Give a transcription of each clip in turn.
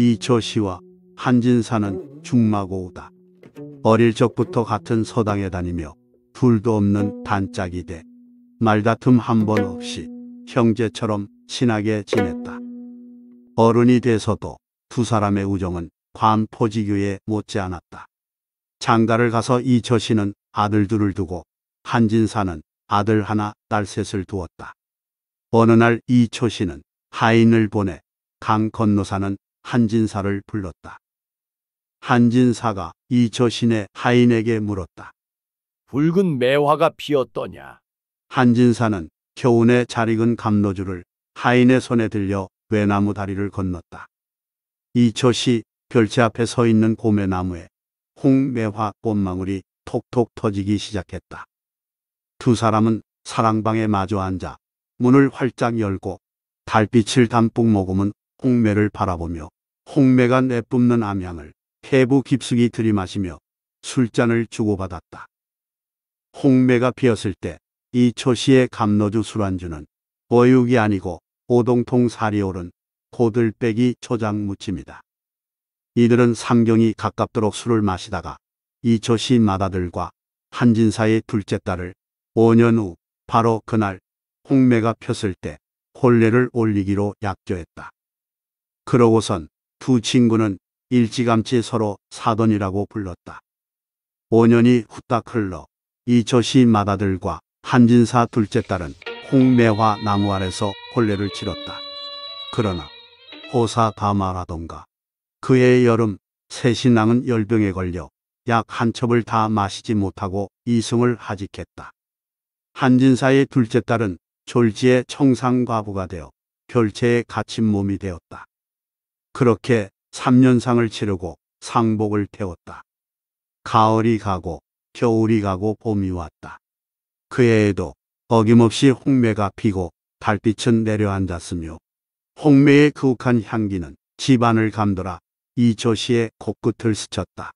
이처씨와 한진사는 중마고우다. 어릴 적부터 같은 서당에 다니며 둘도 없는 단짝이 돼 말다툼 한 번 없이 형제처럼 친하게 지냈다. 어른이 돼서도 두 사람의 우정은 관포지교에 못지않았다. 장가를 가서 이처씨는 아들 둘을 두고 한진사는 아들 하나 딸 셋을 두었다. 어느 날이초씨는 하인을 보내 강 건너사는 한진사를 불렀다. 한진사가 이처신의 하인에게 물었다. 붉은 매화가 피었더냐? 한진사는 겨운에 잘 익은 감로주를 하인의 손에 들려 외나무 다리를 건넜다. 이처시 별채 앞에 서 있는 고매나무에 홍매화 꽃망울이 톡톡 터지기 시작했다. 두 사람은 사랑방에 마주 앉아 문을 활짝 열고 달빛을 담뿍 머금은 홍매를 바라보며 홍매가 내뿜는 암향을 폐부 깊숙이 들이마시며 술잔을 주고받았다. 홍매가 피었을 때이 초시의 감노주 술안주는 어육이 아니고 오동통 살이 오른 고들빼기 초장 무침이다. 이들은 상경이 가깝도록 술을 마시다가 이 초시 마다들과 한진사의 둘째 딸을 5년 후 바로 그날 홍매가 폈을 때 혼례를 올리기로 약조했다. 그러고선 두 친구는 일찌감치 서로 사돈이라고 불렀다. 5년이 후딱 흘러 이초 시맏아들과 한진사 둘째 딸은 홍매화 나무 아래서 혼례를 치렀다. 그러나 호사 다마라던가 그해 여름 새 신랑은 열병에 걸려 약 한 첩을 다 마시지 못하고 이승을 하직했다. 한진사의 둘째 딸은 졸지에 청상과부가 되어 별채에 갇힌 몸이 되었다. 그렇게 3년상을 치르고 상복을 태웠다. 가을이 가고 겨울이 가고 봄이 왔다. 그 해에도 어김없이 홍매가 피고 달빛은 내려앉았으며 홍매의 그윽한 향기는 집안을 감돌아 이조시의 코끝을 스쳤다.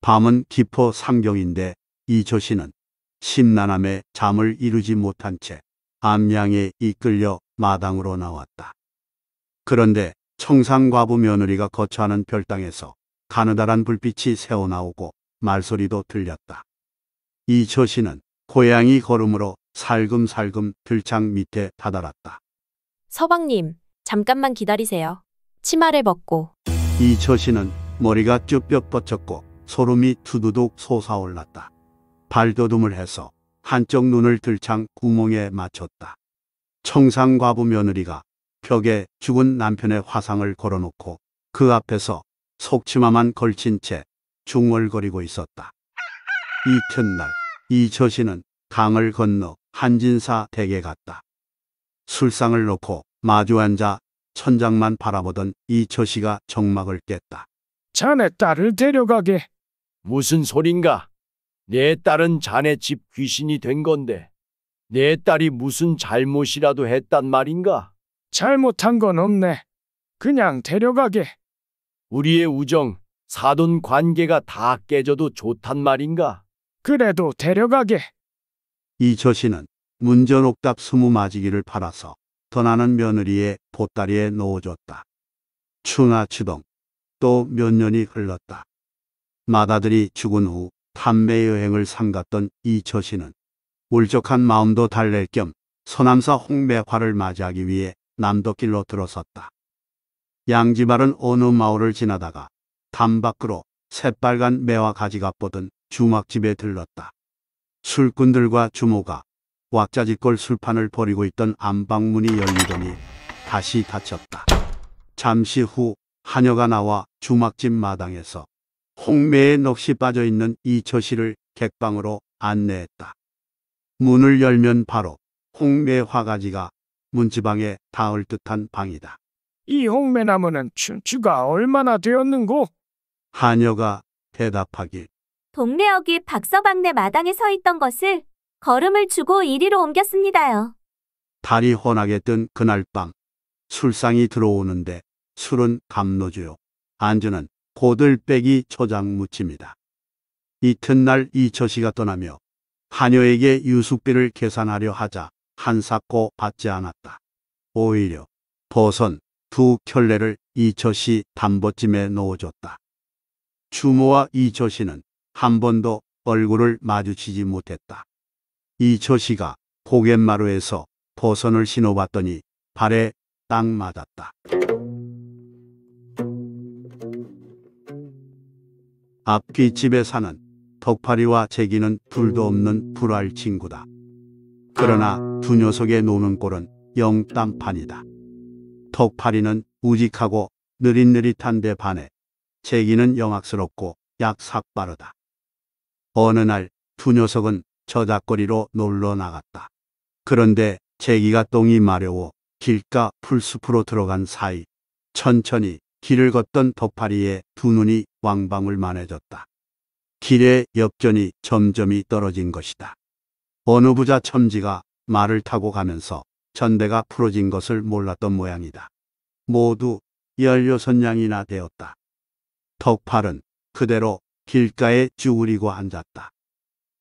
밤은 깊어 상경인데 이조시는 심란함에 잠을 이루지 못한 채 암양에 이끌려 마당으로 나왔다. 그런데 청상과부 며느리가 거처하는 별당에서 가느다란 불빛이 새어나오고 말소리도 들렸다. 이 처신은 고양이 걸음으로 살금살금 들창 밑에 다다랐다. 서방님, 잠깐만 기다리세요. 치마를 벗고. 이 처신은 머리가 쭈뼛 뻗쳤고 소름이 두두둑 솟아올랐다. 발돋움을 해서 한쪽 눈을 들창 구멍에 맞췄다. 청상과부 며느리가 벽에 죽은 남편의 화상을 걸어놓고 그 앞에서 속치마만 걸친 채 중얼거리고 있었다. 이튿날 이 저씨는 강을 건너 한진사 댁에 갔다. 술상을 놓고 마주 앉아 천장만 바라보던 이 저씨가 정막을 깼다. 자네 딸을 데려가게. 무슨 소린가? 내 딸은 자네 집 귀신이 된 건데 내 딸이 무슨 잘못이라도 했단 말인가? 잘못한 건 없네. 그냥 데려가게. 우리의 우정, 사돈 관계가 다 깨져도 좋단 말인가? 그래도 데려가게. 이처 씨는 문전옥답 스무 마지기를 팔아서 떠나는 며느리의 보따리에 넣어줬다. 추나추동 또 몇 년이 흘렀다. 마다들이 죽은 후 탄매 여행을 삼갔던 이처 씨는 울적한 마음도 달랠 겸 서남사 홍매화를 맞이하기 위해 남도길로 들어섰다. 양지발은 어느 마을을 지나다가 담밖으로 새빨간 매화 가지가 뻗은 주막집에 들렀다. 술꾼들과 주모가 왁자지껄 술판을 벌이고 있던 안방문이 열리더니 다시 닫혔다. 잠시 후 하녀가 나와 주막집 마당에서 홍매에 넋이 빠져있는 이처씨를 객방으로 안내했다. 문을 열면 바로 홍매 화가지가 문지방에 닿을 듯한 방이다. 이 홍매나무는 춘추가 얼마나 되었는고? 하녀가 대답하길 동네 어귀 박서방네 마당에 서 있던 것을 걸음을 주고 이리로 옮겼습니다요. 달이 환하게 뜬 그날 밤 술상이 들어오는데 술은 감로주요 안주는 고들빼기 초장무침이다. 이튿날 이처씨가 떠나며 하녀에게 유숙비를 계산하려 하자 한사코 받지 않았다. 오히려 버선 두 켤레를 이처시 담보쯤에놓어줬다 추모와 이처시는 한 번도 얼굴을 마주치지 못했다. 이처시가 포갯마루에서 버선을 신어봤더니 발에 딱 맞았다. 앞귀집에 사는 덕파리와 제기는 둘도 없는 불알 친구다. 그러나 두 녀석의 노는 꼴은 영땀판이다. 턱파리는 우직하고 느릿느릿한데 반해 제기는 영악스럽고 약삭 빠르다. 어느 날 두 녀석은 저작거리로 놀러 나갔다. 그런데 제기가 똥이 마려워 길가 풀숲으로 들어간 사이 천천히 길을 걷던 덕파리의 두 눈이 왕방울만해졌다. 길의 역전이 점점이 떨어진 것이다. 어느 부자 첨지가 말을 타고 가면서 전대가 풀어진 것을 몰랐던 모양이다. 모두 1 6 냥이나 되었다. 턱팔은 그대로 길가에 쭈그리고 앉았다.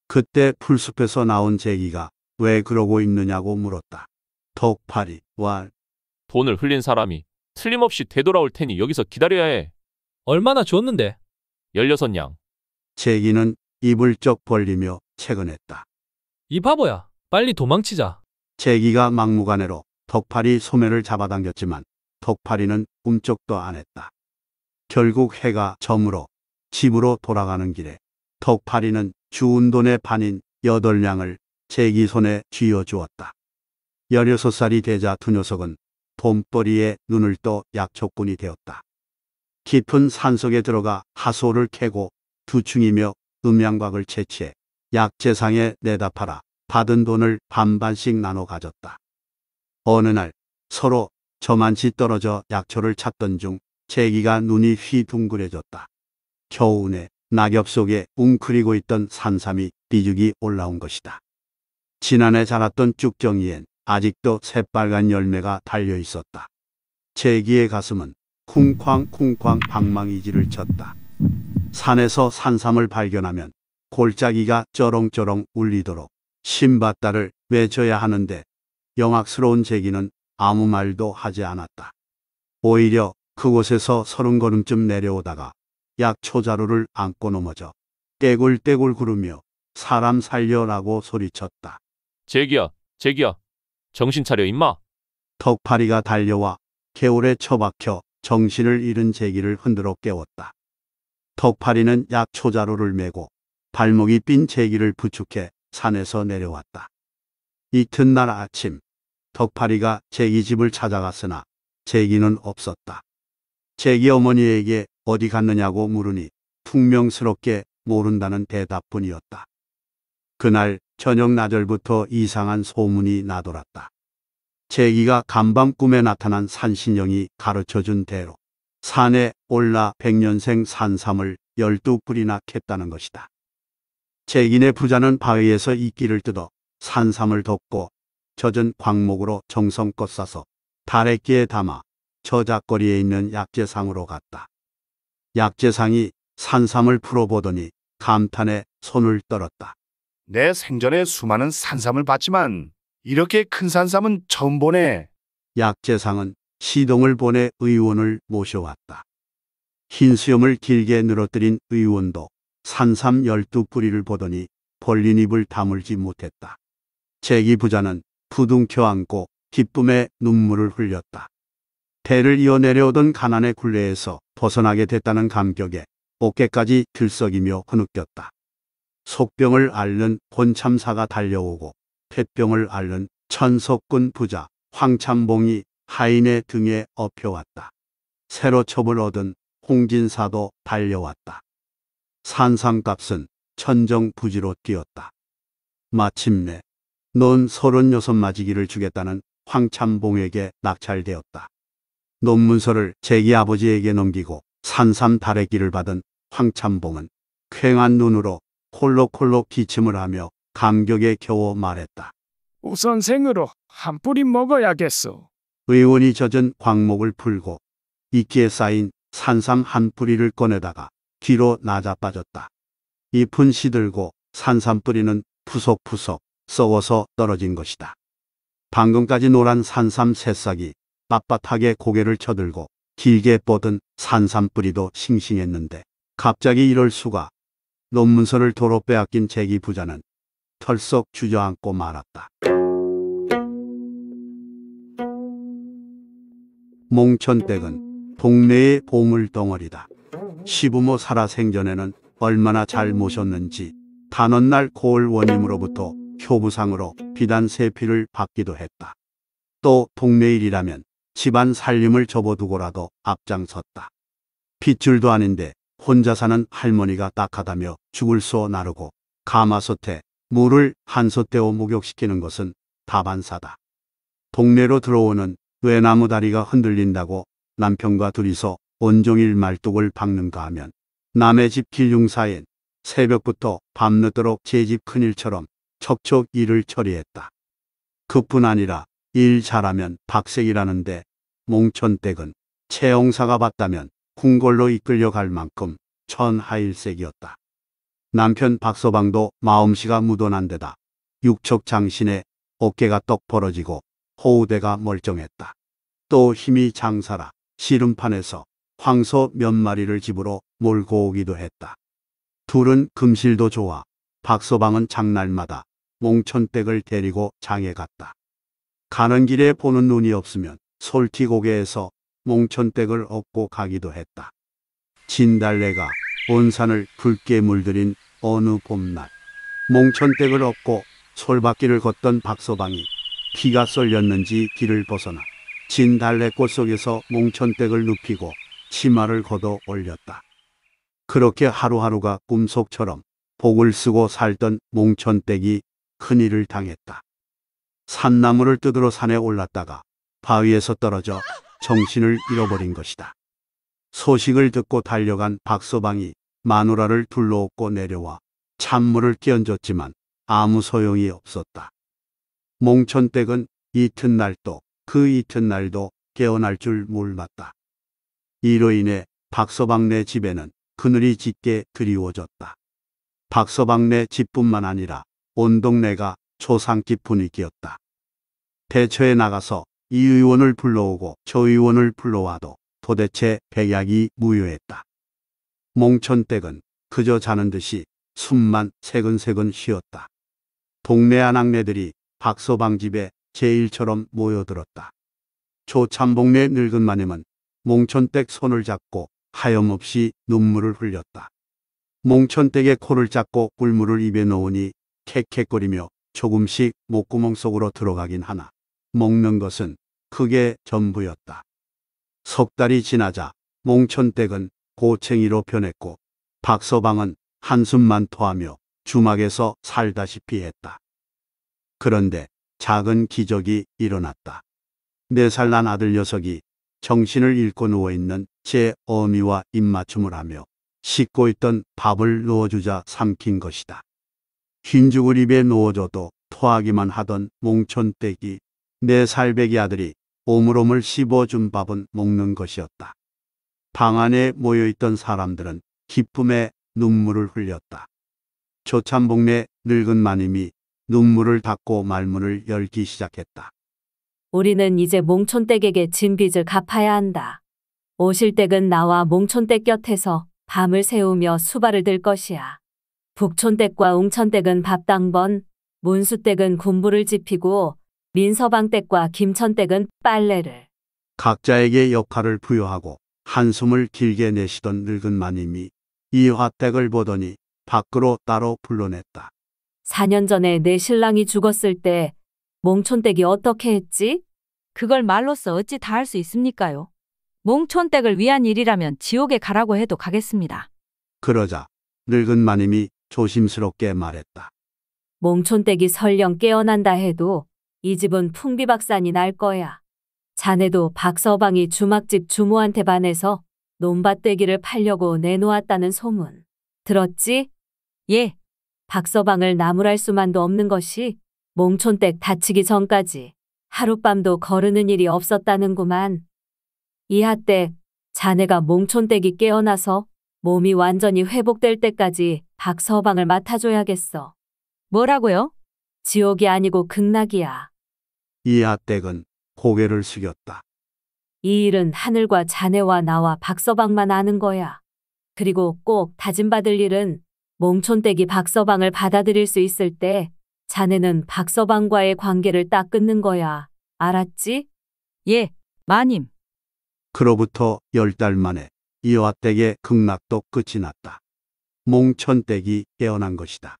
그때 풀숲에서 나온 제기가 왜 그러고 있느냐고 물었다. 턱팔이왈 돈을 흘린 사람이 틀림없이 되돌아올 테니 여기서 기다려야 해. 얼마나 줬는데? 1 6 냥. 제기는 입을 쩍 벌리며 채근했다. 이 바보야. 빨리 도망치자. 제기가 막무가내로 덕팔이 소매를 잡아당겼지만 덕팔이는 꿈쩍도 안 했다. 결국 해가 저물어 집으로 돌아가는 길에 덕팔이는 주운 돈의 반인 여덟 냥을 제기 손에 쥐어주었다. 1 6 살이 되자 두 녀석은 봄벌이에 눈을 떠 약초꾼이 되었다. 깊은 산속에 들어가 하소를 캐고 두충이며 음양곽을 채취해 약재상에 내다 팔아 받은 돈을 반반씩 나눠 가졌다. 어느 날 서로 저만치 떨어져 약초를 찾던 중 제기가 눈이 휘둥그레졌다. 겨우내 낙엽 속에 웅크리고 있던 산삼이 비죽이 올라온 것이다. 지난해 자랐던 쭉정이엔 아직도 새빨간 열매가 달려 있었다. 제기의 가슴은 쿵쾅쿵쾅 방망이질을 쳤다. 산에서 산삼을 발견하면 골짜기가 쩌렁쩌렁 울리도록 신받다를 외쳐야 하는데 영악스러운 제기는 아무 말도 하지 않았다. 오히려 그곳에서 서른 걸음쯤 내려오다가 약초자루를 안고 넘어져 떼굴떼굴 구르며 사람 살려라고 소리쳤다. 제기야, 제기야, 정신 차려 임마. 턱파리가 달려와 개울에 처박혀 정신을 잃은 제기를 흔들어 깨웠다. 턱파리는 약초자루를 메고 발목이 삔 제기를 부축해 산에서 내려왔다. 이튿날 아침 덕파리가 제기 집을 찾아갔으나 제기는 없었다. 제기 어머니에게 어디 갔느냐고 물으니 퉁명스럽게 모른다는 대답뿐이었다. 그날 저녁 나절부터 이상한 소문이 나돌았다. 제기가 간밤 꿈에 나타난 산신령이 가르쳐준 대로 산에 올라 백년생 산삼을 열두 뿌리나 캤다는 것이다. 책인의 부자는 바위에서 이끼를 뜯어 산삼을 덮고 젖은 광목으로 정성껏 싸서 다래끼에 담아 저작거리에 있는 약재상으로 갔다. 약재상이 산삼을 풀어보더니 감탄에 손을 떨었다. 내 생전에 수많은 산삼을 봤지만 이렇게 큰 산삼은 처음 보네. 약재상은 시동을 보내 의원을 모셔왔다. 흰 수염을 길게 늘어뜨린 의원도 산삼 열두 뿌리를 보더니 벌린 입을 다물지 못했다. 제기 부자는 부둥켜 안고 기쁨의 눈물을 흘렸다. 배를 이어 내려오던 가난의 굴레에서 벗어나게 됐다는 감격에 어깨까지 들썩이며 흐느꼈다. 속병을 앓는 본참사가 달려오고 폐병을 앓는 천석군 부자 황참봉이 하인의 등에 업혀왔다. 새로 첩을 얻은 홍진사도 달려왔다. 산상값은 천정부지로 뛰었다. 마침내 논 서른여섯 마지기를 주겠다는 황참봉에게 낙찰되었다. 논문서를 제기 아버지에게 넘기고 산삼 다래끼를 받은 황참봉은 쾌한 눈으로 콜록콜록 기침을 하며 감격에 겨워 말했다. 우선생으로 한 뿌리 먹어야겠소. 의원이 젖은 광목을 풀고 이끼에 쌓인 산삼 한 뿌리를 꺼내다가 뒤로 낮아빠졌다. 잎은 시들고 산삼뿌리는 푸석푸석 썩어서 떨어진 것이다. 방금까지 노란 산삼 새싹이 빳빳하게 고개를 쳐들고 길게 뻗은 산삼뿌리도 싱싱했는데 갑자기 이럴 수가 논문서를 도로 빼앗긴 제기 부자는 털썩 주저앉고 말았다. 몽천댁은 동네의 보물덩어리다. 시부모 살아생전에는 얼마나 잘 모셨는지 단원날 고을 원님으로부터 효부상으로 비단 세피를 받기도 했다. 또 동네일이라면 집안 살림을 접어두고라도 앞장섰다. 핏줄도 아닌데 혼자 사는 할머니가 딱하다며 죽을 쏘 나르고 가마솥에 물을 한솥 대어 목욕시키는 것은 다반사다. 동네로 들어오는 외나무 다리가 흔들린다고 남편과 둘이서 온종일 말뚝을 박는가 하면 남의 집 길흉사엔 새벽부터 밤늦도록 제 집 큰일처럼 척척 일을 처리했다. 그뿐 아니라 일 잘하면 박색이라는데 몽촌댁은 채영사가 봤다면 궁궐로 이끌려갈 만큼 천하일색이었다. 남편 박서방도 마음씨가 묻어난 데다 육척 장신에 어깨가 떡 벌어지고 호우대가 멀쩡했다. 또 힘이 장사라 시름판에서 황소 몇 마리를 집으로 몰고 오기도 했다. 둘은 금실도 좋아 박서방은 장날마다 몽촌댁을 데리고 장에 갔다. 가는 길에 보는 눈이 없으면 솔티고개에서 몽촌댁을얻고 가기도 했다. 진달래가 온산을 붉게 물들인 어느 봄날 몽촌댁을얻고 솔밭길을 걷던 박서방이 피가 쏠렸는지 길을 벗어나 진달래꽃 속에서 몽촌댁을 눕히고 치마를 걷어 올렸다. 그렇게 하루하루가 꿈속처럼 복을 쓰고 살던 몽촌댁이 큰일을 당했다. 산나무를 뜯으러 산에 올랐다가 바위에서 떨어져 정신을 잃어버린 것이다. 소식을 듣고 달려간 박서방이 마누라를 둘러엎고 내려와 찬물을 끼얹었지만 아무 소용이 없었다. 몽촌댁은 이튿날도 그 이튿날도 깨어날 줄 몰랐다. 이로 인해 박서방네 집에는 그늘이 짙게 그리워졌다. 박서방네 집뿐만 아니라 온 동네가 초상집 분위기였다. 대처에 나가서 이 의원을 불러오고 저 의원을 불러와도 도대체 백약이 무효했다. 몽촌댁은 그저 자는 듯이 숨만 새근새근 쉬었다. 동네 아낙네들이 박서방 집에 제일처럼 모여들었다. 조참봉네 늙은 마님은 몽촌댁 손을 잡고 하염없이 눈물을 흘렸다. 몽촌댁의 코를 잡고 꿀물을 입에 넣으니 캑캑거리며 조금씩 목구멍 속으로 들어가긴 하나 먹는 것은 크게 전부였다. 석 달이 지나자 몽촌댁은 고챙이로 변했고 박서방은 한숨만 토하며 주막에서 살다시피 했다. 그런데 작은 기적이 일어났다. 네 살 난 아들 녀석이 정신을 잃고 누워있는 제 어미와 입맞춤을 하며 씻고 있던 밥을 누워주자 삼킨 것이다. 흰죽을 입에 누워줘도 토하기만 하던 몽촌떼기 내 살배기 아들이 오물오물 씹어준 밥은 먹는 것이었다. 방 안에 모여있던 사람들은 기쁨에 눈물을 흘렸다. 조찬복내 늙은 마님이 눈물을 닦고 말문을 열기 시작했다. 우리는 이제 몽촌댁에게 진 빚을 갚아야 한다. 오실댁은 나와 몽촌댁 곁에서 밤을 새우며 수발을 들 것이야. 북촌댁과 웅천댁은 밥당번, 문수댁은 군부를 지히고 민서방댁과 김천댁은 빨래를. 각자에게 역할을 부여하고 한숨을 길게 내시던 늙은 마님이 이화댁을 보더니 밖으로 따로 불러냈다. 4년 전에 내 네 신랑이 죽었을 때 몽촌댁이 어떻게 했지? 그걸 말로써 어찌 다 할 수 있습니까요? 몽촌댁을 위한 일이라면 지옥에 가라고 해도 가겠습니다. 그러자 늙은 마님이 조심스럽게 말했다. 몽촌댁이 설령 깨어난다 해도 이 집은 풍비박산이 날 거야. 자네도 박서방이 주막집 주모한테 반해서 논밭대기를 팔려고 내놓았다는 소문. 들었지? 예. 박서방을 나무랄 수만도 없는 것이 몽촌댁 다치기 전까지 하룻밤도 거르는 일이 없었다는구만. 이하댁, 자네가 몽촌댁이 깨어나서 몸이 완전히 회복될 때까지 박서방을 맡아줘야겠어. 뭐라고요? 지옥이 아니고 극락이야. 이하댁은 고개를 숙였다. 이 일은 하늘과 자네와 나와 박서방만 아는 거야. 그리고 꼭 다짐받을 일은 몽촌댁이 박서방을 받아들일 수 있을 때 자네는 박서방과의 관계를 딱 끊는 거야. 알았지? 예, 마님. 그로부터 열 달 만에 이화댁의 극락도 끝이 났다. 몽천댁이 깨어난 것이다.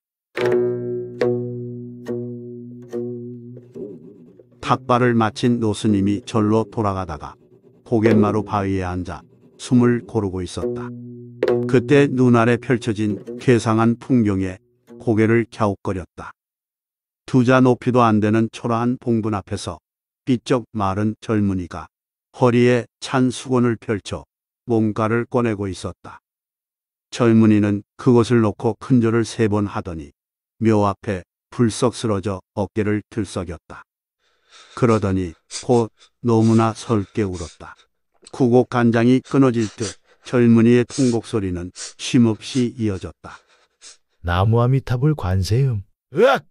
탁발을 마친 노스님이 절로 돌아가다가 고갯마루 바위에 앉아 숨을 고르고 있었다. 그때 눈알에 펼쳐진 괴상한 풍경에 고개를 갸웃거렸다. 두자 높이도 안 되는 초라한 봉분 앞에서 삐쩍 마른 젊은이가 허리에 찬 수건을 펼쳐 몸가를 꺼내고 있었다. 젊은이는 그것을 놓고 큰절을 세 번 하더니 묘 앞에 불썩 쓰러져 어깨를 들썩였다. 그러더니 곧 너무나 설게 울었다. 구곡 간장이 끊어질 듯 젊은이의 통곡 소리는 쉼없이 이어졌다. 나무아미타불 관세음. 으악!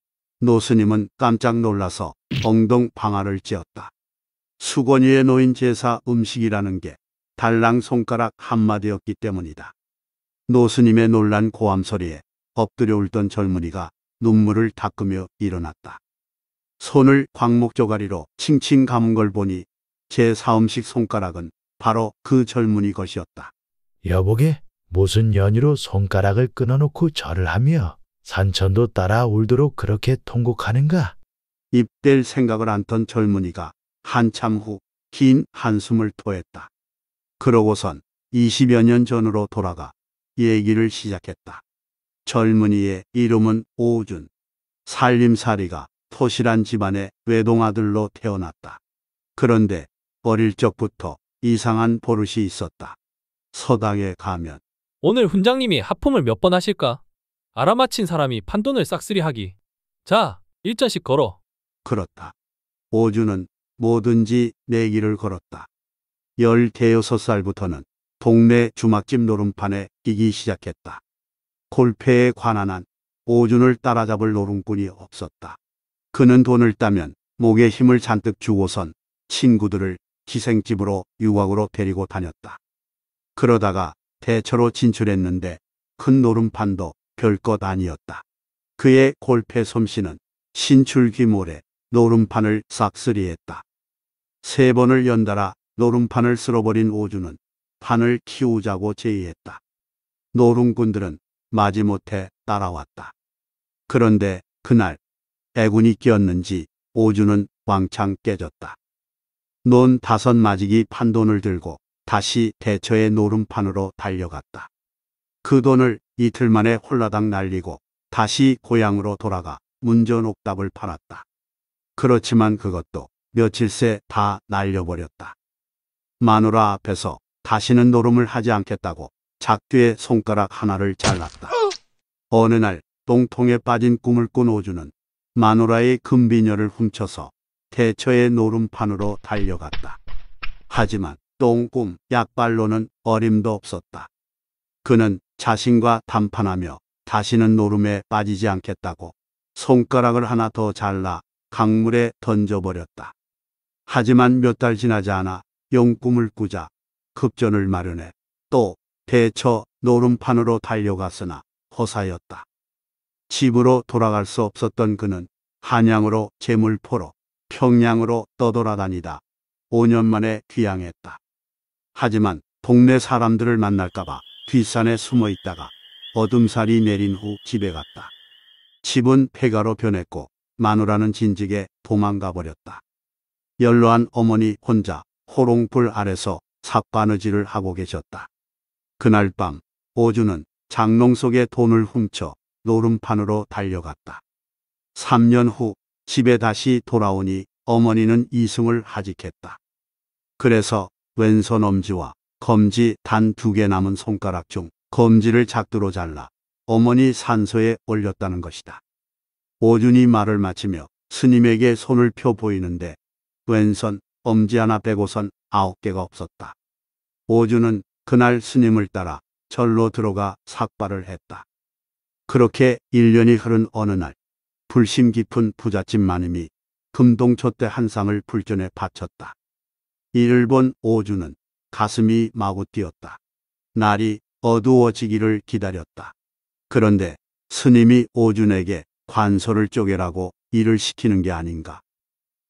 노스님은 깜짝 놀라서 엉덩 방아를 찧었다. 수건 위에 놓인 제사 음식이라는 게 달랑 손가락 한마디였기 때문이다. 노스님의 놀란 고함 소리에 엎드려 울던 젊은이가 눈물을 닦으며 일어났다. 손을 광목조가리로 칭칭 감은 걸 보니 제 사음식 손가락은 바로 그 젊은이 것이었다. 여보게 무슨 연유로 손가락을 끊어놓고 절을 하며 산천도 따라 울도록 그렇게 통곡하는가? 입댈 생각을 안던 젊은이가 한참 후 긴 한숨을 토했다. 그러고선 20여 년 전으로 돌아가 얘기를 시작했다. 젊은이의 이름은 오준. 살림살이가 토실한 집안의 외동아들로 태어났다. 그런데 어릴 적부터 이상한 버릇이 있었다. 서당에 가면 오늘 훈장님이 하품을 몇 번 하실까? 알아맞힌 사람이 판돈을 싹쓸이하기. 자, 일자씩 걸어. 그렇다. 오주는 뭐든지 내 길을 걸었다. 열대여섯 살부터는 동네 주막집 노름판에 끼기 시작했다. 골패에 관한 한 오준을 따라잡을 노름꾼이 없었다. 그는 돈을 따면 목에 힘을 잔뜩 주고선 친구들을 기생집으로 유학으로 데리고 다녔다. 그러다가 대처로 진출했는데 큰 노름판도 별것 아니었다. 그의 골패 솜씨는 신출귀몰에 노름판을 싹쓸이했다. 세 번을 연달아 노름판을 쓸어버린 오주는 판을 키우자고 제의했다. 노름꾼들은 마지못해 따라왔다. 그런데 그날 애군이 끼었는지 오주는 왕창 깨졌다. 논 다섯 마직이 판돈을 들고 다시 대처의 노름판으로 달려갔다. 그 돈을 이틀 만에 홀라당 날리고 다시 고향으로 돌아가 문전옥답을 팔았다. 그렇지만 그것도 며칠 새 다 날려버렸다. 마누라 앞에서 다시는 노름을 하지 않겠다고 작두의 손가락 하나를 잘랐다. 어느 날 똥통에 빠진 꿈을 꾼 오주는 마누라의 금비녀를 훔쳐서 대처의 노름판으로 달려갔다. 하지만 똥꿈 약발로는 어림도 없었다. 그는 자신과 담판하며 다시는 노름에 빠지지 않겠다고 손가락을 하나 더 잘라 강물에 던져버렸다. 하지만 몇 달 지나지 않아 용꿈을 꾸자 급전을 마련해 또 대처 노름판으로 달려갔으나 허사였다. 집으로 돌아갈 수 없었던 그는 한양으로 재물포로 평양으로 떠돌아다니다 5년 만에 귀향했다. 하지만 동네 사람들을 만날까봐 뒷산에 숨어 있다가 어둠살이 내린 후 집에 갔다. 집은 폐가로 변했고 마누라는 진직에 도망가 버렸다. 연로한 어머니 혼자 호롱불 아래서 삿바느질을 하고 계셨다. 그날 밤 오주는 장롱 속에 돈을 훔쳐 노름판으로 달려갔다. 3년 후 집에 다시 돌아오니 어머니는 이승을 하직했다. 그래서 왼손 엄지와 검지 단 두 개 남은 손가락 중 검지를 작두로 잘라 어머니 산소에 올렸다는 것이다. 오준이 말을 마치며 스님에게 손을 펴 보이는데 왼손 엄지 하나 빼고선 아홉 개가 없었다. 오준은 그날 스님을 따라 절로 들어가 삭발을 했다. 그렇게 1년이 흐른 어느 날 불심 깊은 부잣집 마님이 금동초 때 한상을 불전에 바쳤다. 이를 본 오준은 가슴이 마구 뛰었다. 날이 어두워지기를 기다렸다. 그런데 스님이 오준에게 관소를 쪼개라고 일을 시키는 게 아닌가.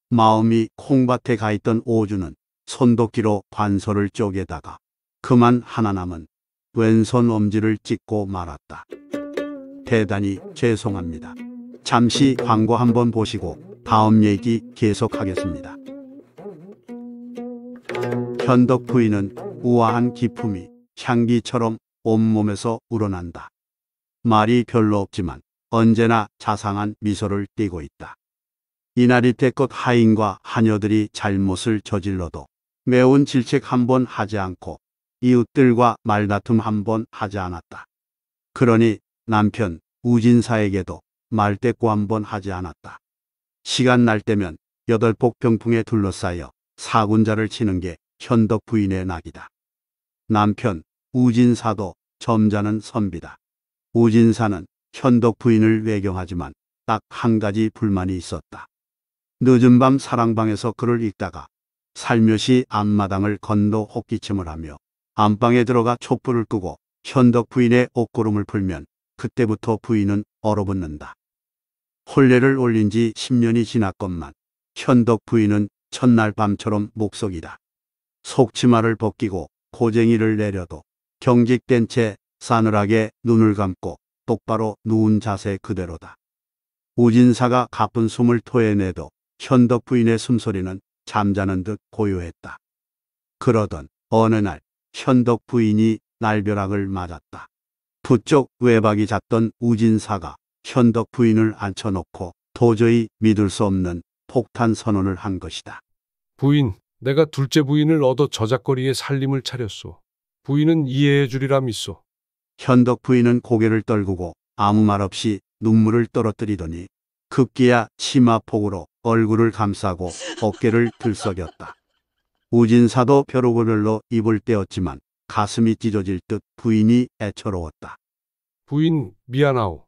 마음이 콩밭에 가 있던 오준은 손도끼로 관소를 쪼개다가 그만 하나 남은 왼손 엄지를 찍고 말았다. 대단히 죄송합니다. 잠시 광고 한번 보시고 다음 얘기 계속하겠습니다. 편덕 부인은 우아한 기품이 향기처럼 온몸에서 우러난다. 말이 별로 없지만 언제나 자상한 미소를 띠고 있다. 이날이 때껏 하인과 하녀들이 잘못을 저질러도 매운 질책 한 번 하지 않고 이웃들과 말다툼 한 번 하지 않았다. 그러니 남편 우진사에게도 말대꾸 한 번 하지 않았다. 시간 날 때면 여덟 폭 병풍에 둘러싸여 사군자를 치는 게 현덕 부인의 낙이다. 남편 우진사도 점자는 선비다. 우진사는 현덕 부인을 외경하지만 딱 한 가지 불만이 있었다. 늦은 밤 사랑방에서 글을 읽다가 살며시 앞마당을 건너 헛기침을 하며 안방에 들어가 촛불을 끄고 현덕 부인의 옷고름을 풀면 그때부터 부인은 얼어붙는다. 혼례를 올린 지 10년이 지났건만 현덕 부인은 첫날 밤처럼 목석이다. 속치마를 벗기고 고쟁이를 내려도 경직된 채 싸늘하게 눈을 감고 똑바로 누운 자세 그대로다. 우진사가 가쁜 숨을 토해내도 현덕 부인의 숨소리는 잠자는 듯 고요했다. 그러던 어느 날 현덕 부인이 날벼락을 맞았다. 부쩍 외박이 잦던 우진사가 현덕 부인을 앉혀놓고 도저히 믿을 수 없는 폭탄 선언을 한 것이다. 부인, 내가 둘째 부인을 얻어 저작거리에 살림을 차렸소. 부인은 이해해 주리라 믿소. 현덕 부인은 고개를 떨구고 아무 말 없이 눈물을 떨어뜨리더니 급기야 치마폭으로 얼굴을 감싸고 어깨를 들썩였다. 우진사도 벼룩을로 입을 떼었지만 가슴이 찢어질 듯 부인이 애처로웠다. 부인 미안하오.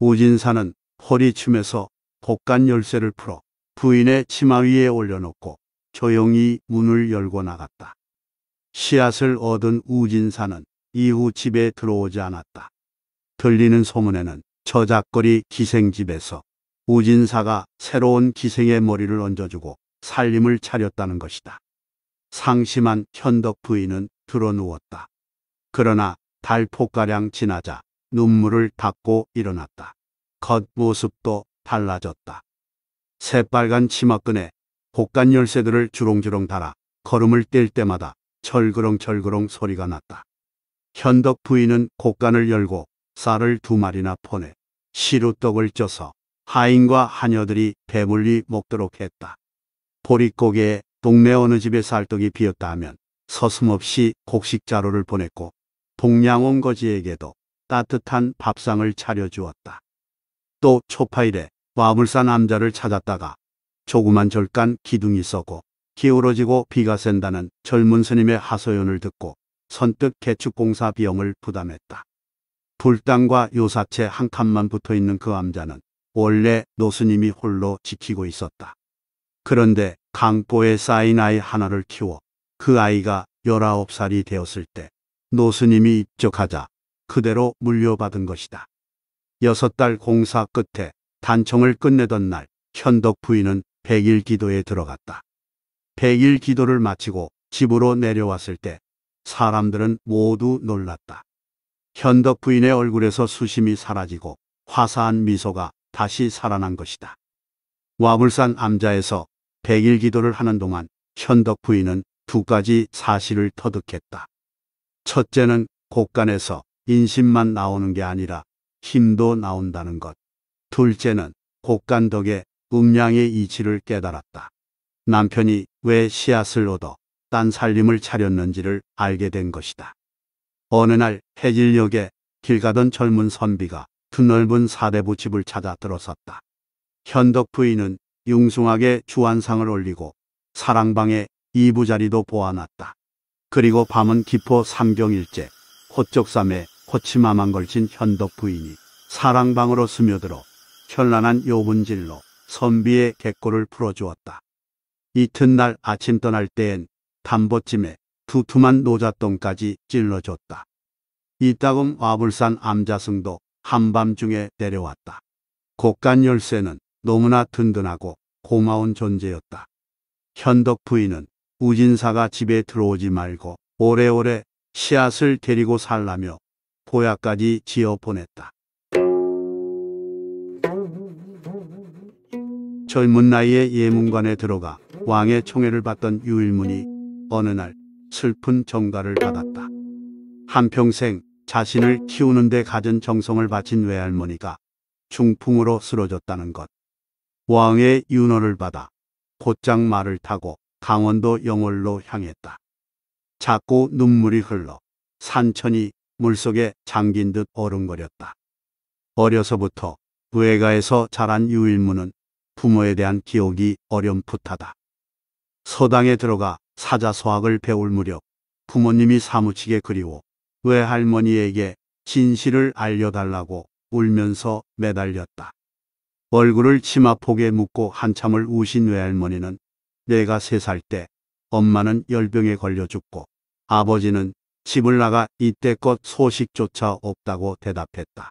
우진사는 허리춤에서 복간 열쇠를 풀어 부인의 치마 위에 올려놓고 조용히 문을 열고 나갔다. 씨앗을 얻은 우진사는 이후 집에 들어오지 않았다. 들리는 소문에는 저작거리 기생집에서 우진사가 새로운 기생의 머리를 얹어주고 살림을 차렸다는 것이다. 상심한 현덕 부인은 드러 누웠다. 그러나 달포가량 지나자 눈물을 닦고 일어났다. 겉모습도 달라졌다. 새빨간 치마끈에 곡간 열쇠들을 주렁주렁 달아 걸음을 뗄 때마다 철그렁철그렁 소리가 났다. 현덕 부인은 곡간을 열고 쌀을 두 마리나 포내 시루떡을 쪄서 하인과 하녀들이 배불 리 먹도록 했다. 보릿고개에 동네 어느 집에 쌀떡이 비었다 하면 서슴없이 곡식 자루를 보냈고 동양원 거지에게도 따뜻한 밥상을 차려주었다. 또 초파일에 와물사 남자를 찾았다가 조그만 절간 기둥이 서고 기울어지고 비가 샌다는 젊은 스님의 하소연을 듣고 선뜻 개축공사 비용을 부담했다. 불당과 요사채 한 칸만 붙어있는 그 암자는 원래 노스님이 홀로 지키고 있었다. 그런데 강보에 쌓인 아이 하나를 키워 그 아이가 19살이 되었을 때 노스님이 입적하자 그대로 물려받은 것이다. 여섯 달 공사 끝에 단청을 끝내던 날 현덕 부인은 백일 기도에 들어갔다. 백일 기도를 마치고 집으로 내려왔을 때 사람들은 모두 놀랐다. 현덕 부인의 얼굴에서 수심이 사라지고 화사한 미소가 다시 살아난 것이다. 와불산 암자에서 백일 기도를 하는 동안 현덕 부인은 두 가지 사실을 터득했다. 첫째는 곳간에서 인심만 나오는 게 아니라 힘도 나온다는 것. 둘째는 곳간 덕에 음양의 이치를 깨달았다. 남편이 왜 씨앗을 얻어 딴 살림을 차렸는지를 알게 된 것이다. 어느 날 해질녘에 길 가던 젊은 선비가 두넓은 사대부 집을 찾아 들어섰다. 현덕 부인은 융숭하게 주안상을 올리고 사랑방에 이부자리도 보아놨다. 그리고 밤은 기포 삼경일제 호적삼에 호치마만 걸친 현덕 부인이 사랑방으로 스며들어 현란한 요분질로 선비의 객골을 풀어주었다. 이튿날 아침 떠날 때엔 담보찜에 두툼한 노잣돈까지 찔러줬다. 이따금 와불산 암자승도 한밤중에 내려왔다. 곡간 열쇠는 너무나 든든하고 고마운 존재였다. 현덕 부인은 우진사가 집에 들어오지 말고 오래오래 씨앗을 데리고 살라며 보약까지 지어 보냈다. 젊은 나이에 예문관에 들어가 왕의 총애를 받던 유일문이 어느 날 슬픈 정가를 받았다. 한평생 자신을 키우는 데 가진 정성을 바친 외할머니가 중풍으로 쓰러졌다는 것. 왕의 윤호를 받아 곧장 말을 타고 강원도 영월로 향했다. 자꾸 눈물이 흘러 산천이 물속에 잠긴 듯 어른거렸다. 어려서부터 외가에서 자란 유일문은 부모에 대한 기억이 어렴풋하다. 서당에 들어가 사자소학을 배울 무렵 부모님이 사무치게 그리워 외할머니에게 진실을 알려달라고 울면서 매달렸다. 얼굴을 치마폭에 묶고 한참을 우신 외할머니는 내가 세 살 때 엄마는 열병에 걸려 죽고 아버지는 집을 나가 이때껏 소식조차 없다고 대답했다.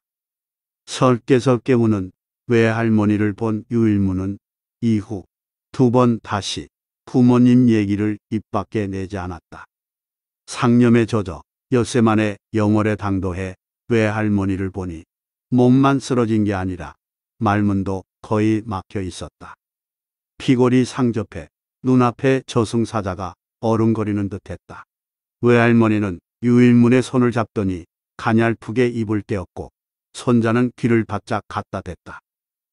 설께서 깨우는 외할머니를 본 유일무는 이후 두 번 다시 부모님 얘기를 입 밖에 내지 않았다. 상념에 젖어 엿새 만에 영월에 당도해 외할머니를 보니 몸만 쓰러진 게 아니라 말문도 거의 막혀 있었다. 피골이 상접해 눈앞에 저승사자가 어른거리는 듯했다. 외할머니는 유일문의 손을 잡더니 가냘프게 입을 떼었고 손자는 귀를 바짝 갖다 댔다.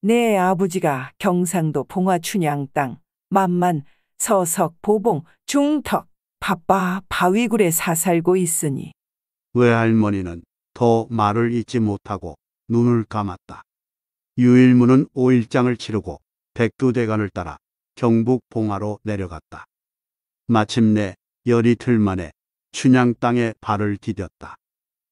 내 아버지가 경상도 봉화 춘양 땅 만만 서석 보봉 중턱 바빠 바위굴에 사살고 있으니 외할머니는 더 말을 잇지 못하고 눈을 감았다. 유일무는 오일장을 치르고 백두대간을 따라 경북 봉화로 내려갔다. 마침내 열이틀 만에 춘향 땅에 발을 디뎠다.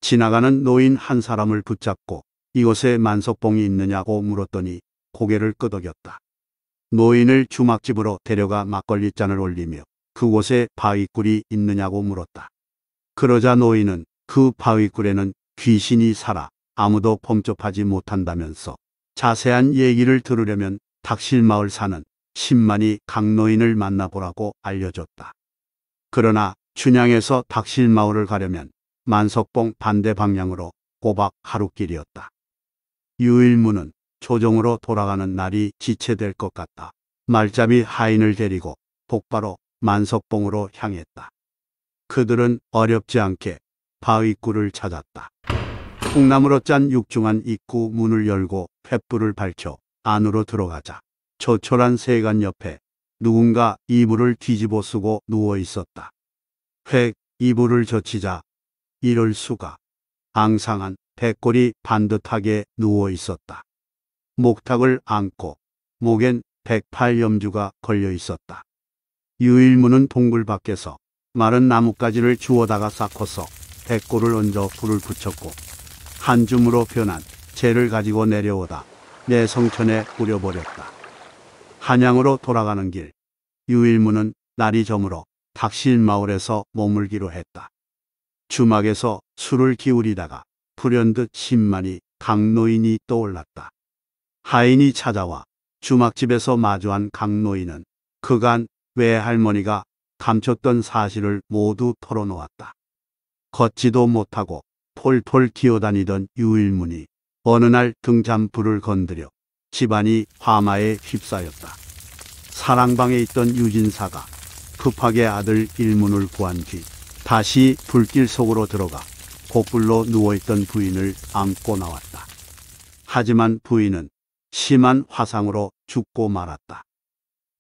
지나가는 노인 한 사람을 붙잡고 이곳에 만석봉이 있느냐고 물었더니 고개를 끄덕였다. 노인을 주막집으로 데려가 막걸리 잔을 올리며 그곳에 바위굴이 있느냐고 물었다. 그러자 노인은 그 바위굴에는 귀신이 살아 아무도 범접하지 못한다면서 자세한 얘기를 들으려면 닥실마을 사는 신만이 강노인을 만나보라고 알려줬다. 그러나 춘향에서 닥실마을을 가려면 만석봉 반대 방향으로 꼬박 하루 길이었다. 유일무는 조정으로 돌아가는 날이 지체될 것 같다. 말잡이 하인을 데리고 복바로 만석봉으로 향했다. 그들은 어렵지 않게 바위굴을 찾았다. 풍나무로짠 육중한 입구 문을 열고 횃불을 밝혀 안으로 들어가자 초촐한 세관 옆에 누군가 이불을 뒤집어 쓰고 누워 있었다. 획 이불을 젖히자 이럴 수가 앙상한 백골이 반듯하게 누워 있었다. 목탁을 안고 목엔 백팔염주가 걸려 있었다. 유일무는 동굴 밖에서 마른 나뭇가지를 주워다가 쌓고서 백골을 얹어 불을 붙였고 한 줌으로 변한 재를 가지고 내려오다 내 성천에 뿌려버렸다. 한양으로 돌아가는 길 유일무는 날이 저물어 닥실마을에서 머물기로 했다. 주막에서 술을 기울이다가 불현듯 신만이 강노인이 떠올랐다. 하인이 찾아와 주막집에서 마주한 강노인은 그간 외할머니가 감췄던 사실을 모두 털어놓았다. 걷지도 못하고 폴폴 기어다니던 유일문이 어느 날 등잔불을 건드려 집안이 화마에 휩싸였다. 사랑방에 있던 유진사가 급하게 아들 일문을 구한 뒤 다시 불길 속으로 들어가 곧불로 누워있던 부인을 안고 나왔다. 하지만 부인은 심한 화상으로 죽고 말았다.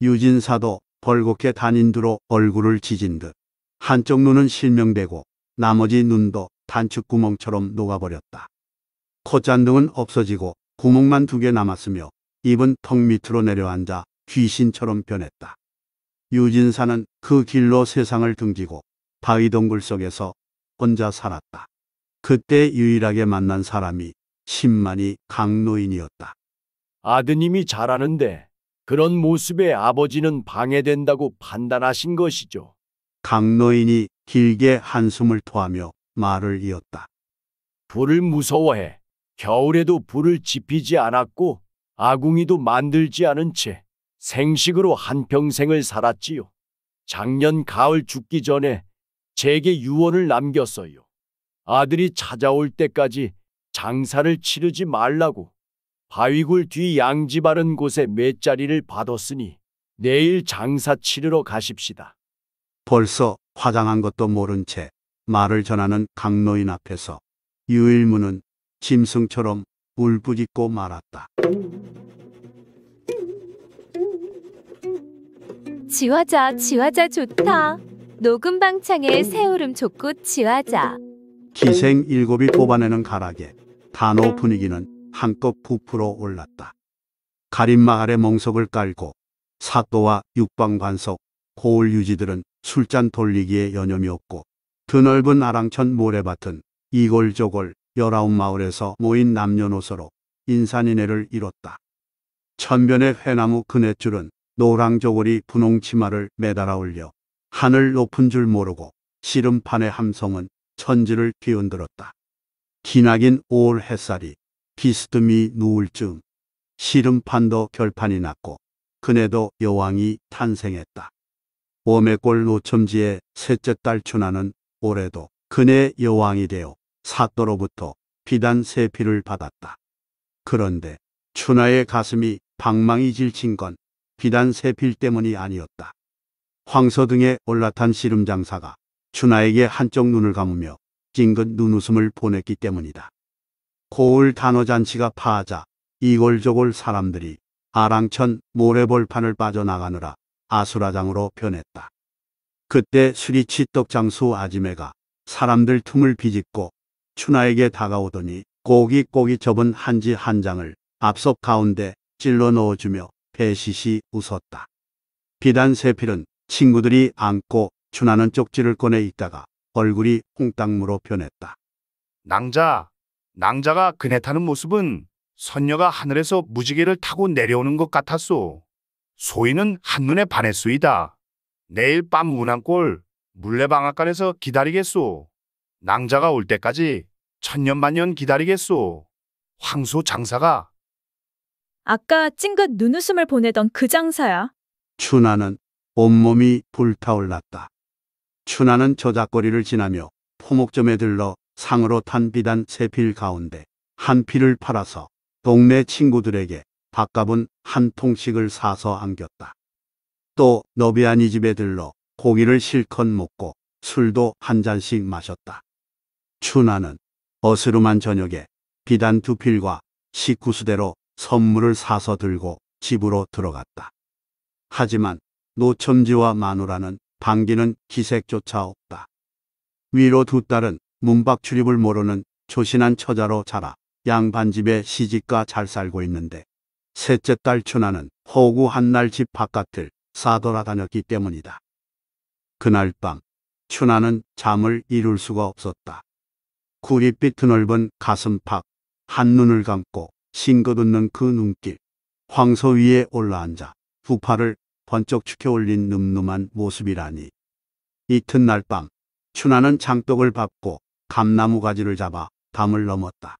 유진사도 벌겋게 단인두로 얼굴을 지진 듯 한쪽 눈은 실명되고 나머지 눈도 단축구멍처럼 녹아버렸다. 콧잔등은 없어지고 구멍만 두 개 남았으며 입은 턱 밑으로 내려앉아 귀신처럼 변했다. 유진사는 그 길로 세상을 등지고 바위동굴 속에서 혼자 살았다. 그때 유일하게 만난 사람이 신만이 강노인이었다. 아드님이 잘하는데 그런 모습에 아버지는 방해된다고 판단하신 것이죠. 강노인이 길게 한숨을 토하며 말을 이었다. 불을 무서워해. 겨울에도 불을 지피지 않았고 아궁이도 만들지 않은 채 생식으로 한평생을 살았지요. 작년 가을 죽기 전에 제게 유언을 남겼어요. 아들이 찾아올 때까지 장사를 치르지 말라고 바위굴 뒤 양지 바른 곳에 맷자리를 받았으니 내일 장사 치르러 가십시다. 벌써 화장한 것도 모른 채 말을 전하는 강노인 앞에서 유일무는 짐승처럼 울부짖고 말았다. 지화자 지화자 좋다. 녹음방창에 새울음 좋고 지화자. 기생 일곱이 뽑아내는 가락에 단오 분위기는 한껏 부풀어 올랐다. 가림마을의 멍석을 깔고 사또와 육방관석 고을 유지들은 술잔 돌리기에 여념이 없고 드넓은 아랑천 모래밭은 이골저골 열아홉 마을에서 모인 남녀노소로 인산인해를 이뤘다. 천변의 회나무 그네줄은 노랑저고리 분홍 치마를 매달아 올려 하늘 높은 줄 모르고 씨름판의 함성은 천지를 뒤흔들었다. 기나긴 5월 햇살이 비스듬히 누울 즈음 시름판도 결판이 났고 그네도 여왕이 탄생했다. 오메골 노첨지의 셋째 딸 춘하는 올해도 그네 여왕이 되어 사또로부터 비단 세피를 받았다. 그런데 춘하의 가슴이 방망이 질친 건 비단 세필 때문이 아니었다. 황서 등에 올라탄 씨름 장사가 춘하에게 한쪽 눈을 감으며 찡긋 눈웃음을 보냈기 때문이다. 고을 단어잔치가 파하자 이골저골 사람들이 아랑천 모래벌판을 빠져나가느라 아수라장으로 변했다. 그때 수리치 떡장수 아지매가 사람들 틈을 비집고 춘하에게 다가오더니 꼬깃꼬깃 접은 한지 한 장을 앞섭 가운데 찔러 넣어주며 배시시 웃었다. 비단 세필은 친구들이 안고 춘하는 쪽지를 꺼내 있다가 얼굴이 홍땅무로 변했다. 낭자, 낭자가 그네 타는 모습은 선녀가 하늘에서 무지개를 타고 내려오는 것 같았소. 소인은 한눈에 반했소이다. 내일 밤 문안골 물레방앗간에서 기다리겠소. 낭자가 올 때까지 천년만년 기다리겠소. 황소 장사가 아까 찡긋 눈웃음을 보내던 그 장사야. 춘하는 온몸이 불타올랐다. 춘하는 저작거리를 지나며 포목점에 들러 상으로 탄 비단 세필 가운데 한 필을 팔아서 동네 친구들에게 밥값은 한 통씩을 사서 안겼다. 또 너비아니 집에 들러 고기를 실컷 먹고 술도 한 잔씩 마셨다. 춘하는 어스름한 저녁에 비단 두 필과 식구수대로 선물을 사서 들고 집으로 들어갔다. 하지만 노첨지와 마누라는 반기는 기색조차 없다. 위로 두 딸은 문밖 출입을 모르는 조신한 처자로 자라 양반집에 시집가 잘 살고 있는데 셋째 딸 춘하는 허구 한날 집 바깥을 싸돌아다녔기 때문이다. 그날 밤 춘하는 잠을 이룰 수가 없었다. 구릿빛 드넓은 가슴팍 한눈을 감고 싱긋웃는 그 눈길 황소 위에 올라앉아 후파를 번쩍 축혀올린 늠름한 모습이라니. 이튿날 밤 춘하는 장떡을 밟고 감나무 가지를 잡아 담을 넘었다.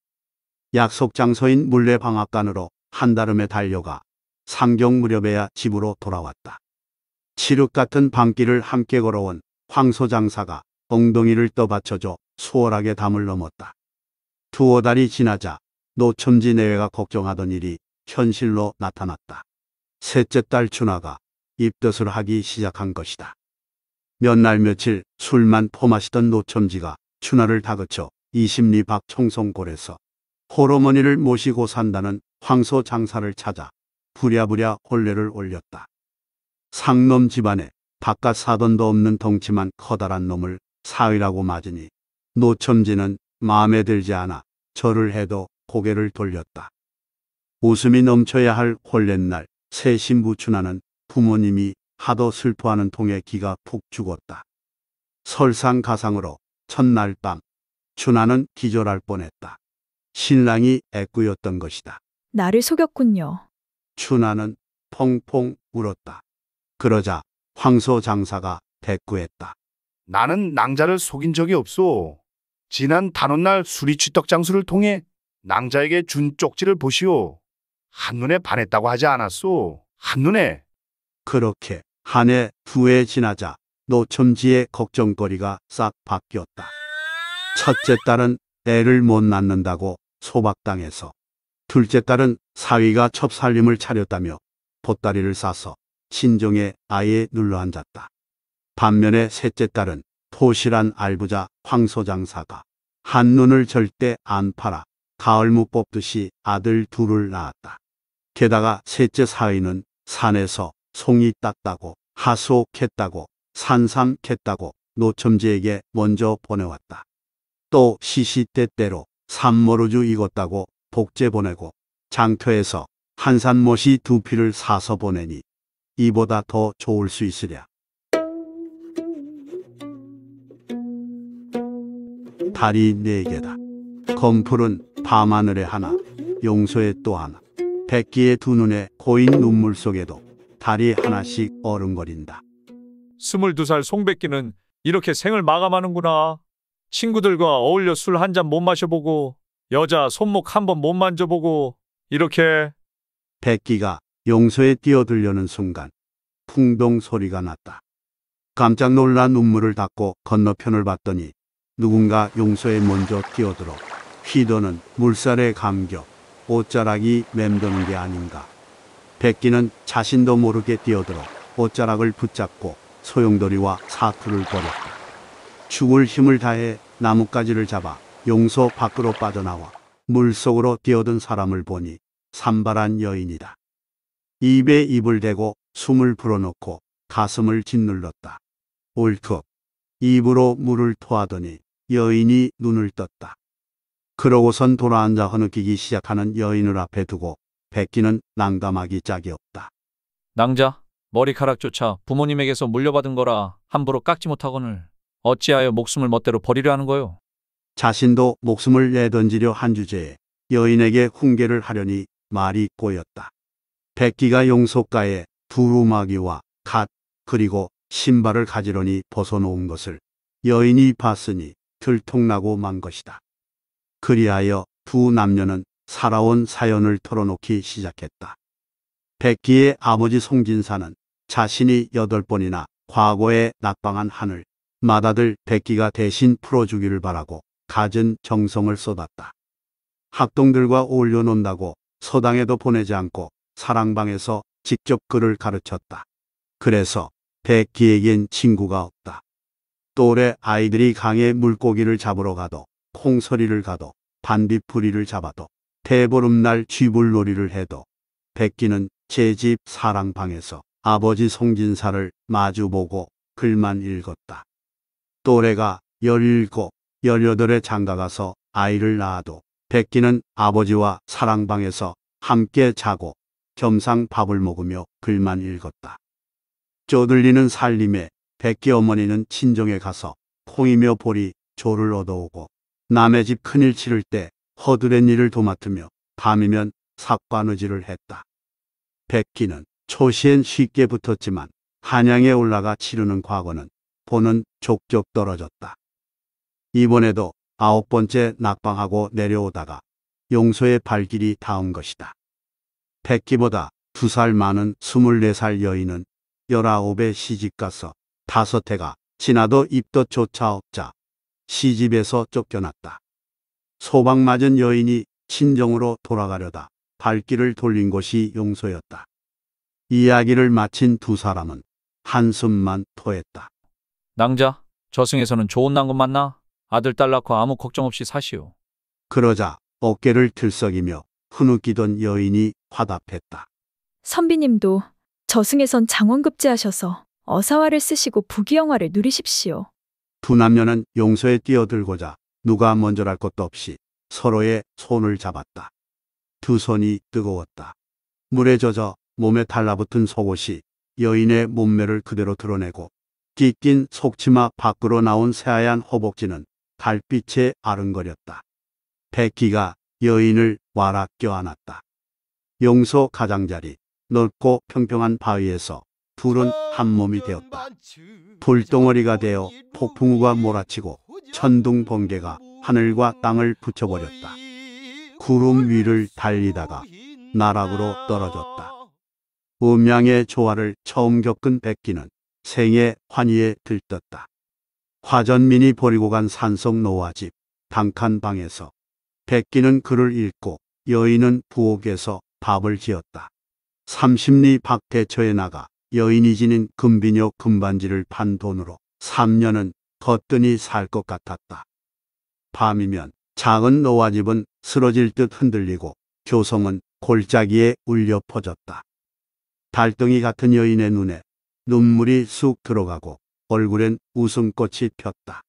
약속 장소인 물레방앗간으로 한다름에 달려가 삼경 무렵에야 집으로 돌아왔다. 칠흑 같은 밤길을 함께 걸어온 황소 장사가 엉덩이를 떠받쳐줘 수월하게 담을 넘었다. 두어 달이 지나자 노천지 내외가 걱정하던 일이 현실로 나타났다. 셋째 딸춘아가 입덧을 하기 시작한 것이다. 몇 날 며칠 술만 퍼마시던 노첨지가 춘하를 다그쳐 이십리 밖 청송골에서 호어머니를 모시고 산다는 황소 장사를 찾아 부랴부랴 혼례를 올렸다. 상놈 집안에 바깥 사돈도 없는 덩치만 커다란 놈을 사위라고 맞으니 노첨지는 마음에 들지 않아 절을 해도 고개를 돌렸다. 웃음이 넘쳐야 할 혼례날 새 신부 춘하는 부모님이 하도 슬퍼하는 통에 기가 푹 죽었다. 설상가상으로 첫날 밤 춘하는 기절할 뻔했다. 신랑이 애꾸였던 것이다. 나를 속였군요. 춘하는 펑펑 울었다. 그러자 황소 장사가 대꾸했다. 나는 낭자를 속인 적이 없소. 지난 단오날 수리취떡 장수를 통해 낭자에게 준 쪽지를 보시오. 한눈에 반했다고 하지 않았소. 한눈에 그렇게 한 해 두 해 지나자 노첨지의 걱정거리가 싹 바뀌었다. 첫째 딸은 애를 못 낳는다고 소박당해서 둘째 딸은 사위가 첩살림을 차렸다며 보따리를 싸서 친정에 아예 눌러앉았다. 반면에 셋째 딸은 토실한 알부자 황소장사가 한눈을 절대 안 팔아 가을무 뽑듯이 아들 둘을 낳았다. 게다가 셋째 사위는 산에서 송이 땄다고 하소했다고산상했다고 노첨지에게 먼저 보내왔다. 또 시시때때로 산모르주 익었다고 복제 보내고 장터에서 한산모시두 피를 사서 보내니 이보다 더 좋을 수 있으랴. 달이 네 개다. 검풀은 밤하늘에 하나, 용소에 또 하나, 백기의 두 눈에 고인 눈물 속에도 다리 하나씩 어른거린다 22살 송백기는 이렇게 생을 마감하는구나. 친구들과 어울려 술 한 잔 못 마셔보고 여자 손목 한 번 못 만져보고 이렇게 백기가 용서에 뛰어들려는 순간 풍덩 소리가 났다. 깜짝 놀라 눈물을 닦고 건너편을 봤더니 누군가 용서에 먼저 뛰어들어 휘도는 물살에 감겨 옷자락이 맴도는 게 아닌가 백기는 자신도 모르게 뛰어들어 옷자락을 붙잡고 소용돌이와 사투를 벌였다. 죽을 힘을 다해 나뭇가지를 잡아 용소 밖으로 빠져나와 물속으로 뛰어든 사람을 보니 산발한 여인이다. 입에 입을 대고 숨을 불어넣고 가슴을 짓눌렀다. 옳툭 입으로 물을 토하더니 여인이 눈을 떴다. 그러고선 돌아앉아 허느끼기 시작하는 여인을 앞에 두고 백기는 난감하기 짝이 없다. 낭자, 머리카락조차 부모님에게서 물려받은 거라 함부로 깎지 못하거늘 어찌하여 목숨을 멋대로 버리려 하는 거요? 자신도 목숨을 내던지려 한 주제에 여인에게 훈계를 하려니 말이 꼬였다. 백기가 용속가에 두루마기와 갓 그리고 신발을 가지런히 벗어놓은 것을 여인이 봤으니 들통나고 만 것이다. 그리하여 두 남녀는 살아온 사연을 털어놓기 시작했다. 백기의 아버지 송진사는 자신이 여덟 번이나 과거에 낙방한 한을 마다들 백기가 대신 풀어주기를 바라고 갖은 정성을 쏟았다. 학동들과 어울려 논다고 서당에도 보내지 않고 사랑방에서 직접 글을 가르쳤다. 그래서 백기에겐 친구가 없다. 또래 아이들이 강에 물고기를 잡으러 가도 콩서리를 가도 반딧불이를 잡아도 대보름날 쥐불놀이를 해도 백기는 제 집 사랑방에서 아버지 송진사를 마주보고 글만 읽었다. 또래가 열일곱, 열여덟에 장가가서 아이를 낳아도 백기는 아버지와 사랑방에서 함께 자고 겸상 밥을 먹으며 글만 읽었다. 쪼들리는 살림에 백기 어머니는 친정에 가서 콩이며 보리 조를 얻어오고 남의 집 큰일 치를 때 허드렛 일을 도맡으며 밤이면 삭관의지를 했다. 백기는 초시엔 쉽게 붙었지만 한양에 올라가 치르는 과거는 보는 족족 떨어졌다. 이번에도 아홉 번째 낙방하고 내려오다가 용소의 발길이 닿은 것이다. 백기보다 두 살 많은 스물네 살 여인은 열아홉에 시집가서 다섯 해가 지나도 입덧조차 없자 시집에서 쫓겨났다. 소방맞은 여인이 친정으로 돌아가려다 발길을 돌린 곳이 용서였다. 이야기를 마친 두 사람은 한숨만 토했다. 낭자, 저승에서는 좋은 낭군 맞나 아들 딸 낳고 아무 걱정 없이 사시오. 그러자 어깨를 들썩이며 흐느끼던 여인이 화답했다. 선비님도 저승에선 장원급제하셔서 어사화를 쓰시고 부귀영화를 누리십시오. 두 남녀는 용서에 뛰어들고자 누가 먼저랄 것도 없이 서로의 손을 잡았다. 두 손이 뜨거웠다. 물에 젖어 몸에 달라붙은 속옷이 여인의 몸매를 그대로 드러내고 끼낀 속치마 밖으로 나온 새하얀 허벅지는 달빛에 아른거렸다. 백기가 여인을 와락 껴안았다. 용소 가장자리 넓고 평평한 바위에서 둘은 한 몸이 되었다. 어, 그 불덩어리가 뭐 되어 뭐 폭풍우가 몰아치고 천둥 번개가 하늘과 땅을 붙여버렸다. 구름 위를 달리다가 나락으로 떨어졌다. 음양의 조화를 처음 겪은 백기는 생의 환희에 들떴다. 화전민이 버리고 간 산속 노화집 단칸 방에서 백기는 글을 읽고 여인은 부엌에서 밥을 지었다. 삼십리 박대처에 나가 여인이 지닌 금비녀 금반지를 판 돈으로 3년은 거뜬히 살 것 같았다. 밤이면 작은 노화집은 쓰러질 듯 흔들리고 교성은 골짜기에 울려 퍼졌다. 달덩이 같은 여인의 눈에 눈물이 쑥 들어가고 얼굴엔 웃음꽃이 폈다.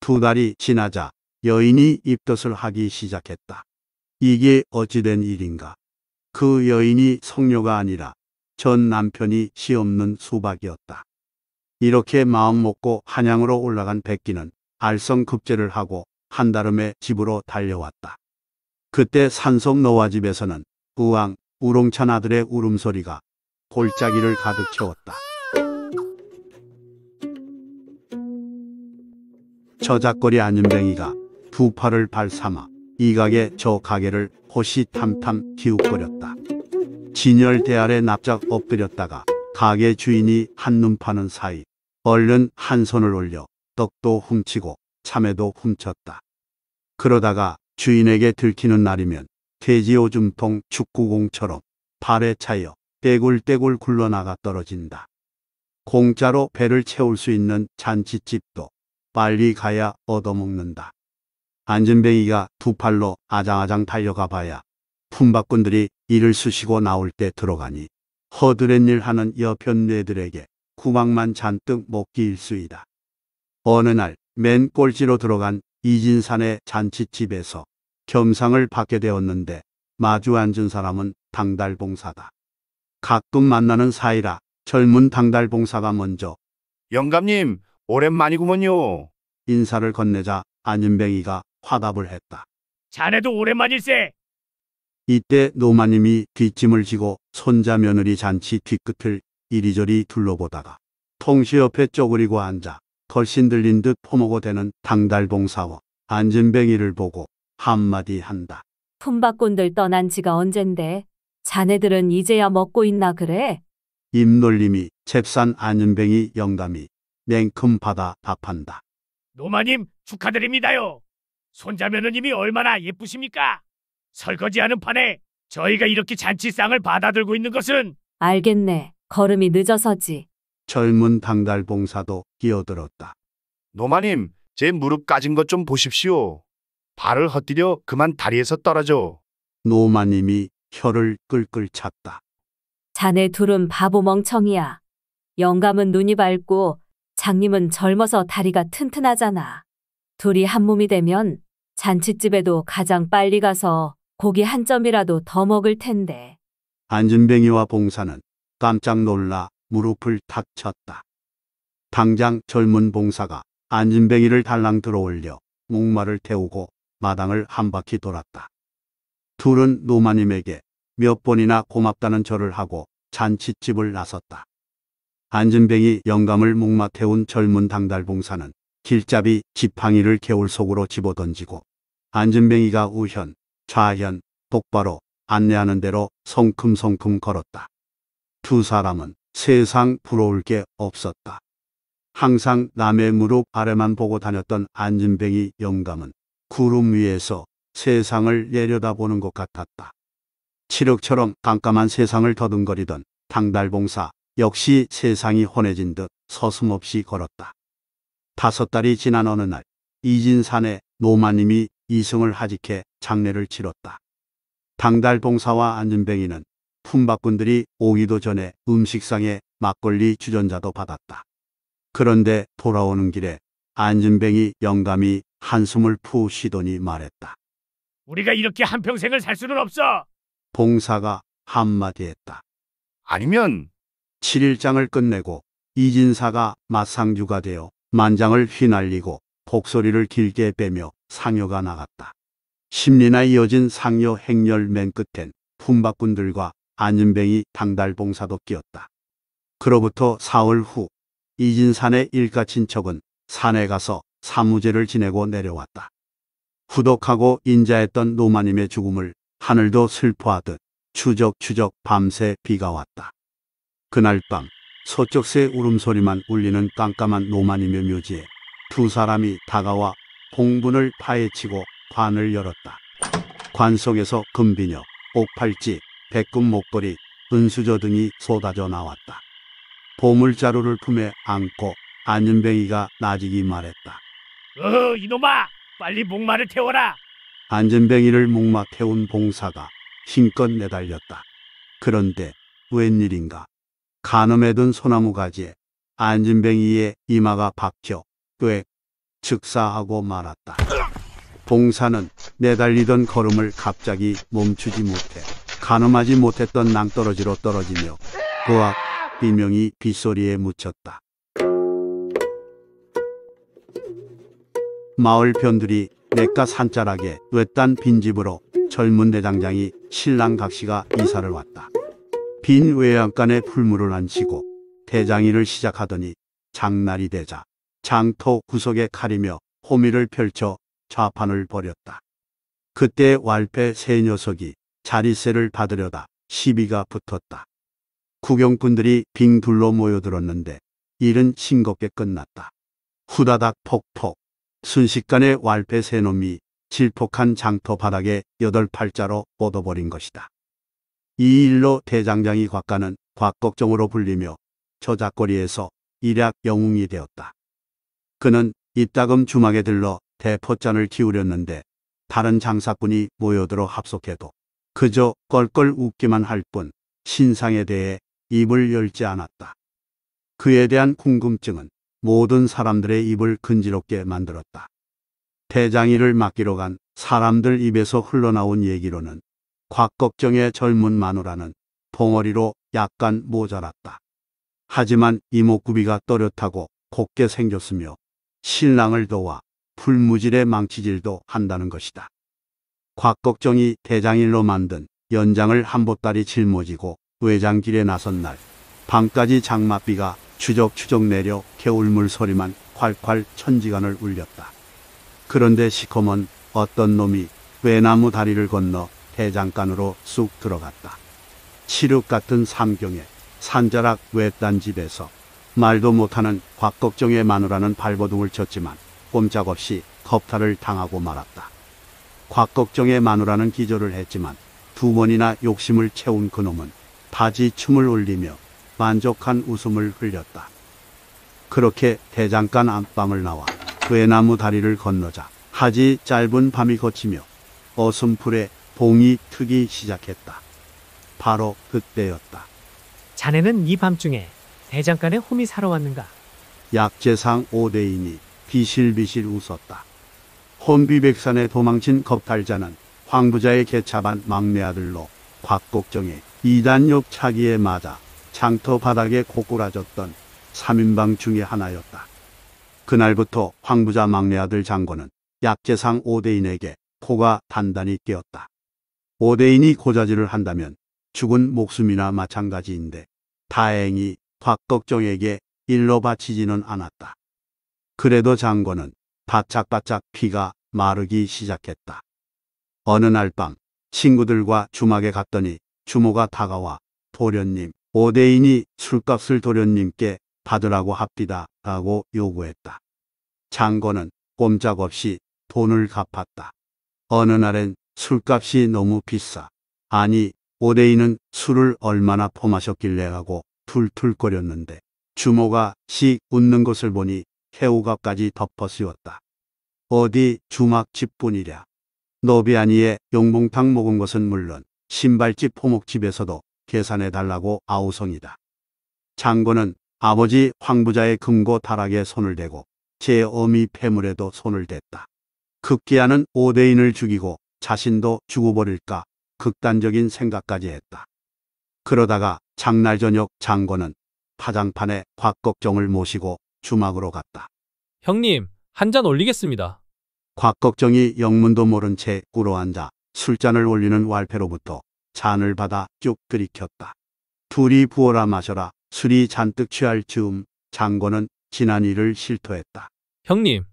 두 달이 지나자 여인이 입덧을 하기 시작했다. 이게 어찌된 일인가. 그 여인이 성녀가 아니라 전 남편이 시 없는 수박이었다. 이렇게 마음 먹고 한양으로 올라간 백기는 알성급제를 하고 한달음에 집으로 달려왔다. 그때 산속 노화집에서는 우왕 우롱찬 아들의 울음소리가 골짜기를 가득 채웠다. 저작거리 안윤뱅이가 두 팔을 발삼아 이가게 저 가게를 호시탐탐 기웃거렸다. 진열 대 아래 납작 엎드렸다가 가게 주인이 한눈 파는 사이 얼른 한 손을 올려 떡도 훔치고 참외도 훔쳤다. 그러다가 주인에게 들키는 날이면 돼지 오줌통 축구공처럼 발에 차여 떼굴떼굴 굴러나가 떨어진다. 공짜로 배를 채울 수 있는 잔치집도 빨리 가야 얻어먹는다. 안진뱅이가 두 팔로 아장아장 달려가 봐야 품바꾼들이 이를 쑤시고 나올 때 들어가니 허드렛일 하는 여편 네들에게 구막만 잔뜩 먹기일수이다. 어느 날 맨 꼴찌로 들어간 이진산의 잔치집에서 겸상을 받게 되었는데 마주 앉은 사람은 당달봉사다. 가끔 만나는 사이라 젊은 당달봉사가 먼저 영감님 오랜만이구먼요. 인사를 건네자 안윤뱅이가 화답을 했다. 자네도 오랜만일세. 이때 노마님이 뒷짐을 지고 손자 며느리 잔치 뒤끝을 이리저리 둘러보다가 통시 옆에 쪼그리고 앉아 걸신 들린 듯 포먹어 대는 당달봉 사원 안진뱅이를 보고 한마디 한다. 품바꾼들 떠난 지가 언젠데 자네들은 이제야 먹고 있나 그래? 임놀림이 잽싼 안윤뱅이 영감이 냉큼 받아 답한다. 노마님 축하드립니다요. 손자며느님이 얼마나 예쁘십니까? 설거지하는 판에 저희가 이렇게 잔치상을 받아들고 있는 것은 알겠네. 걸음이 늦어서지. 젊은 당달봉사도 끼어들었다. 노마님, 제 무릎 까진 것 좀 보십시오. 발을 헛디뎌 그만 다리에서 떨어져. 노마님이 혀를 끌끌 찼다. 자네 둘은 바보 멍청이야. 영감은 눈이 밝고 장님은 젊어서 다리가 튼튼하잖아. 둘이 한 몸이 되면 잔치집에도 가장 빨리 가서 고기 한 점이라도 더 먹을 텐데. 안준뱅이와 봉사는 깜짝 놀라 무릎을 탁 쳤다. 당장 젊은 봉사가 안진뱅이를 달랑 들어올려 목마를 태우고 마당을 한 바퀴 돌았다. 둘은 노마님에게 몇 번이나 고맙다는 절을 하고 잔치집을 나섰다. 안진뱅이 영감을 목마 태운 젊은 당달 봉사는 길잡이 지팡이를 개울 속으로 집어던지고 안진뱅이가 우현, 좌현, 똑바로 안내하는 대로 성큼성큼 걸었다. 두 사람은 세상 부러울 게 없었다. 항상 남의 무릎 아래만 보고 다녔던 안진뱅이 영감은 구름 위에서 세상을 내려다보는 것 같았다. 치흑처럼 깜깜한 세상을 더듬거리던 당달봉사 역시 세상이 혼해진 듯 서슴없이 걸었다. 다섯 달이 지난 어느 날 이진산에 노마님이 이승을 하직해 장례를 치렀다. 당달봉사와 안진뱅이는 품바꾼들이 오기도 전에 음식상에 막걸리 주전자도 받았다. 그런데 돌아오는 길에 안준뱅이 영감이 한숨을 푹 쉬더니 말했다. 우리가 이렇게 한평생을 살 수는 없어. 봉사가 한마디 했다. 아니면 7일장을 끝내고 이진사가 맞상주가 되어 만장을 휘날리고 복소리를 길게 빼며 상여가 나갔다. 심리나 이어진 상여 행렬 맨 끝엔 품바꾼들과 안윤뱅이 당달봉사도 끼었다. 그로부터 사흘 후 이진산의 일가 친척은 산에 가서 사무제를 지내고 내려왔다. 후덕하고 인자했던 노마님의 죽음을 하늘도 슬퍼하듯 추적추적 밤새 비가 왔다. 그날 밤 소쩍새 울음소리만 울리는 깜깜한 노마님의 묘지에 두 사람이 다가와 공분을 파헤치고 관을 열었다. 관 속에서 금비녀, 옥팔찌, 백금 목걸이, 은수저 등이 쏟아져 나왔다. 보물자루를 품에 안고 안전뱅이가 나지기 말했다. 어, 이놈아! 빨리 목마를 태워라! 안전뱅이를 목마 태운 봉사가 힘껏 내달렸다. 그런데 웬일인가? 가늠에 든 소나무 가지에 안진뱅이의 이마가 박혀 꽤 즉사하고 말았다. 봉사는 내달리던 걸음을 갑자기 멈추지 못해 가늠하지 못했던 낭떠러지로 떨어지며 그와 비명이 빗소리에 묻혔다. 마을 편들이 내가 산자락에 외딴 빈집으로 젊은 내장장이 신랑 각시가 이사를 왔다. 빈 외양간에 풀물을 안치고 대장이를 시작하더니 장날이 되자 장터 구석에 칼이며 호미를 펼쳐 좌판을 벌였다. 그때 왈패 세 녀석이 자리세를 받으려다 시비가 붙었다. 구경꾼들이 빙 둘러 모여들었는데 일은 싱겁게 끝났다. 후다닥 폭폭 순식간에 왈패 세 놈이 질폭한 장터 바닥에 여덟 팔자로 뻗어버린 것이다. 이 일로 대장장이 곽가는 곽걱정으로 불리며 저작거리에서 일약 영웅이 되었다. 그는 이따금 주막에 들러 대포잔을 기울였는데 다른 장사꾼이 모여들어 합속해도 그저 껄껄 웃기만 할 뿐 신상에 대해 입을 열지 않았다. 그에 대한 궁금증은 모든 사람들의 입을 근지럽게 만들었다. 대장이를 맡기러 간 사람들 입에서 흘러나온 얘기로는 곽걱정의 젊은 마누라는 봉어리로 약간 모자랐다. 하지만 이목구비가 또렷하고 곱게 생겼으며 신랑을 도와 풀무질의 망치질도 한다는 것이다. 곽걱정이 대장일로 만든 연장을 한보따리 짊어지고 외장길에 나선 날 밤까지 장맛비가 추적추적 내려 개울물 소리만 콸콸 천지간을 울렸다. 그런데 시커먼 어떤 놈이 외나무 다리를 건너 대장간으로 쑥 들어갔다. 칠흑 같은 삼경에 산자락 외딴 집에서 말도 못하는 곽걱정의 마누라는 발버둥을 쳤지만 꼼짝없이 겁탈을 당하고 말았다. 곽걱정의 마누라는 기절을 했지만 두 번이나 욕심을 채운 그놈은 바지 춤을 올리며 만족한 웃음을 흘렸다. 그렇게 대장간 안방을 나와 외나무 다리를 건너자 하지 짧은 밤이 거치며 어슴풀에 봉이 트기 시작했다. 바로 그때였다. 자네는 이 밤중에 대장간에 홈이 사러 왔는가 약재상 오대인이 비실비실 웃었다. 혼비백산에 도망친 겁탈자는 황부자의 개차반 막내 아들로 곽곡정의 이단욕 차기에 맞아 장터 바닥에 고꾸라졌던 3인방 중의 하나였다. 그날부터 황부자 막내 아들 장고는 약재상 오대인에게 코가 단단히 끼었다. 오대인이 고자질을 한다면 죽은 목숨이나 마찬가지인데 다행히 곽덕정에게 일로 바치지는 않았다. 그래도 장고는 바짝바짝 피가 마르기 시작했다. 어느 날 밤 친구들과 주막에 갔더니 주모가 다가와 도련님, 오대인이 술값을 도련님께 받으라고 합디다 라고 요구했다. 장거는 꼼짝없이 돈을 갚았다. 어느 날엔 술값이 너무 비싸. 아니 오대인은 술을 얼마나 퍼마셨길래 하고 툴툴거렸는데 주모가 씩 웃는 것을 보니 태우가까지 덮어씌웠다. 어디 주막집뿐이랴. 노비아니의 용봉탕 먹은 것은 물론 신발집 포목집에서도 계산해 달라고 아우성이다. 장군은 아버지 황부자의 금고 다락에 손을 대고 제 어미 폐물에도 손을 댔다. 극기하는 오대인을 죽이고 자신도 죽어버릴까 극단적인 생각까지 했다. 그러다가 장날 저녁 장군은 파장판에 곽걱정을 모시고 주막으로 갔다. 형님, 한 잔 올리겠습니다. 곽걱정이 영문도 모른 채 꿇어 앉아 술잔을 올리는 왈패로부터 잔을 받아 쭉 들이켰다. 둘이 부어라 마셔라 술이 잔뜩 취할 즈음 장관는 지난 일을 실토했다. 형님,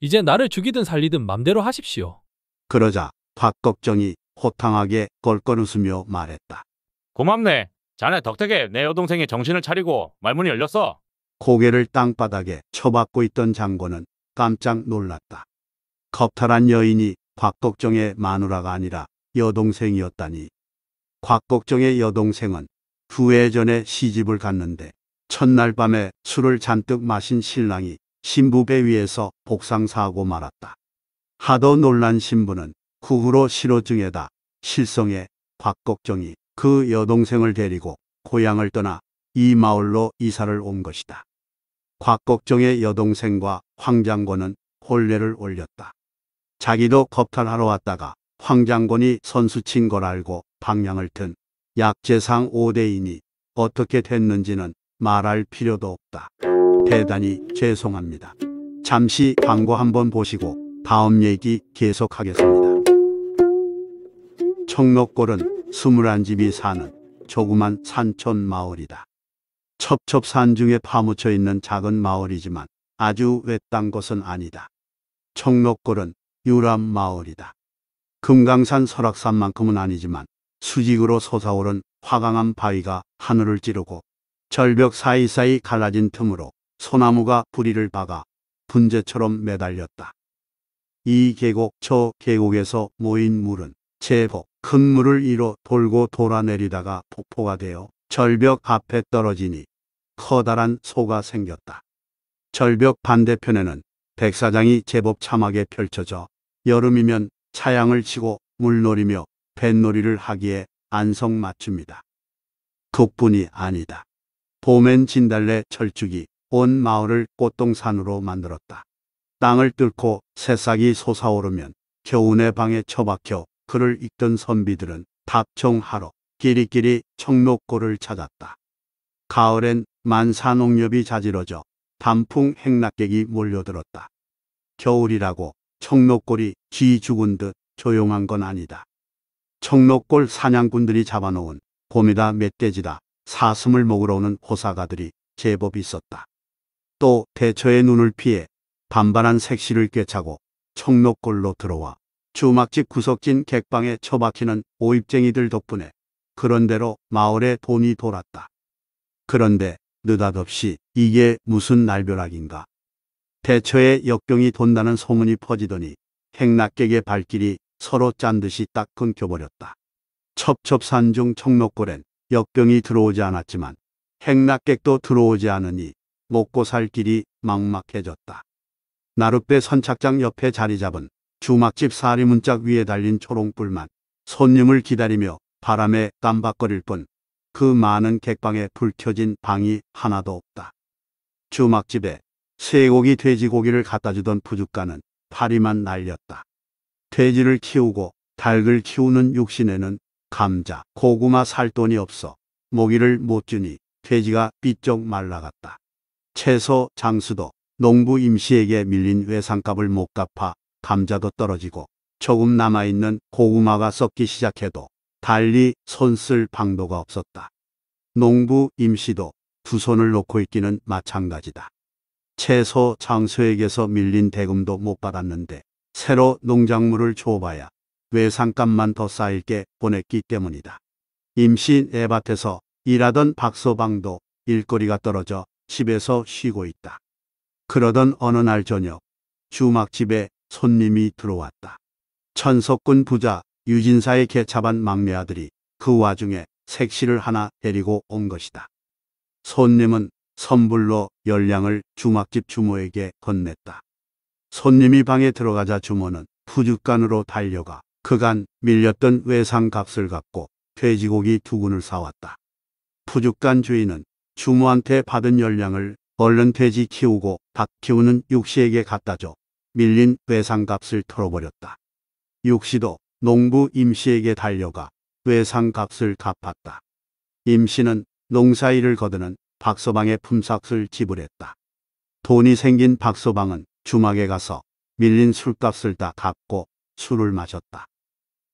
이제 나를 죽이든 살리든 맘대로 하십시오. 그러자 곽걱정이 호탕하게 껄껄 웃으며 말했다. 고맙네. 자네 덕택에 내 여동생이 정신을 차리고 말문이 열렸어. 고개를 땅바닥에 쳐박고 있던 장고는 깜짝 놀랐다. 겁탈한 여인이 곽걱정의 마누라가 아니라 여동생이었다니. 곽걱정의 여동생은 두 해 전에 시집을 갔는데 첫날 밤에 술을 잔뜩 마신 신랑이 신부배 위에서 복상사하고 말았다. 하도 놀란 신부는 구후로 실호증에다 실성에 곽걱정이 그 여동생을 데리고 고향을 떠나 이 마을로 이사를 온 것이다. 곽걱정의 여동생과 황장권은 혼례를 올렸다. 자기도 겁탈하러 왔다가 황장권이 선수친 걸 알고 방향을 튼 약재상 5대인이 어떻게 됐는지는 말할 필요도 없다. 대단히 죄송합니다. 잠시 광고 한번 보시고 다음 얘기 계속하겠습니다. 청록골은 스물한 집이 사는 조그만 산촌 마을이다. 첩첩산중에 파묻혀 있는 작은 마을이지만 아주 외딴 곳은 아니다. 청록골은 유람 마을이다. 금강산 설악산만큼은 아니지만 수직으로 솟아오른 화강한 바위가 하늘을 찌르고 절벽 사이사이 갈라진 틈으로 소나무가 부리를 박아 분재처럼 매달렸다. 이 계곡 저 계곡에서 모인 물은 제법 큰 물을 이어 돌고 돌아내리다가 폭포가 되어 절벽 앞에 떨어지니 커다란 소가 생겼다. 절벽 반대편에는 백사장이 제법 참하게 펼쳐져 여름이면 차양을 치고 물놀이며 뱃놀이를 하기에 안성맞춤이다. 그뿐이 아니다. 봄엔 진달래 철쭉이 온 마을을 꽃동산으로 만들었다. 땅을 뚫고 새싹이 솟아오르면 겨운의 방에 처박혀 그를 읽던 선비들은 답청하러 끼리끼리 청록골을 찾았다. 가을엔 만산옥엽이 자지러져 단풍 행락객이 몰려들었다. 겨울이라고 청록골이 쥐 죽은 듯 조용한 건 아니다. 청록골 사냥꾼들이 잡아놓은 곰이다 멧돼지다 사슴을 먹으러 오는 호사가들이 제법 있었다. 또 대처의 눈을 피해 반반한 색시를 꿰차고 청록골로 들어와 주막집 구석진 객방에 처박히는 오입쟁이들 덕분에 그런대로 마을에 돈이 돌았다. 그런데 느닷없이 이게 무슨 날벼락인가. 대처에 역병이 돈다는 소문이 퍼지더니 행락객의 발길이 서로 짠 듯이 딱 끊겨버렸다. 첩첩산중 청록골엔 역병이 들어오지 않았지만 행락객도 들어오지 않으니 먹고 살 길이 막막해졌다. 나룻배 선착장 옆에 자리 잡은 주막집 사리문짝 위에 달린 초롱불만 손님을 기다리며 바람에 깜박거릴 뿐그 많은 객방에 불 켜진 방이 하나도 없다. 주막집에 쇠고기 돼지고기를 갖다 주던 부주가는 파리만 날렸다. 돼지를 키우고 닭을 키우는 육신에는 감자, 고구마 살 돈이 없어 모기를 못 주니 돼지가 삐쩍 말라갔다. 채소 장수도 농부 임시에게 밀린 외상값을 못 갚아 감자도 떨어지고 조금 남아있는 고구마가 썩기 시작해도 달리 손쓸 방도가 없었다. 농부 임씨도두 손을 놓고 있기는 마찬가지다. 채소 장수에게서 밀린 대금도 못 받았는데 새로 농작물을 줘봐야 외상값만 더 쌓일 게 보냈기 때문이다. 임시 애밭에서 일하던 박서방도 일거리가 떨어져 집에서 쉬고 있다. 그러던 어느 날 저녁 주막집에 손님이 들어왔다. 천석군 부자 유진사의 개차반 막내 아들이 그 와중에 색시를 하나 데리고 온 것이다. 손님은 선불로 열량을 주막집 주모에게 건넸다. 손님이 방에 들어가자 주모는 푸줏간으로 달려가 그간 밀렸던 외상 값을 갚고 돼지고기 두근을 사왔다. 푸줏간 주인은 주모한테 받은 열량을 얼른 돼지 키우고 닭 키우는 육씨에게 갖다 줘 밀린 외상 값을 털어버렸다. 육씨도 농부 임씨에게 달려가 외상값을 갚았다. 임씨는 농사일을 거드는 박서방의 품삯을 지불했다. 돈이 생긴 박서방은 주막에 가서 밀린 술값을 다 갚고 술을 마셨다.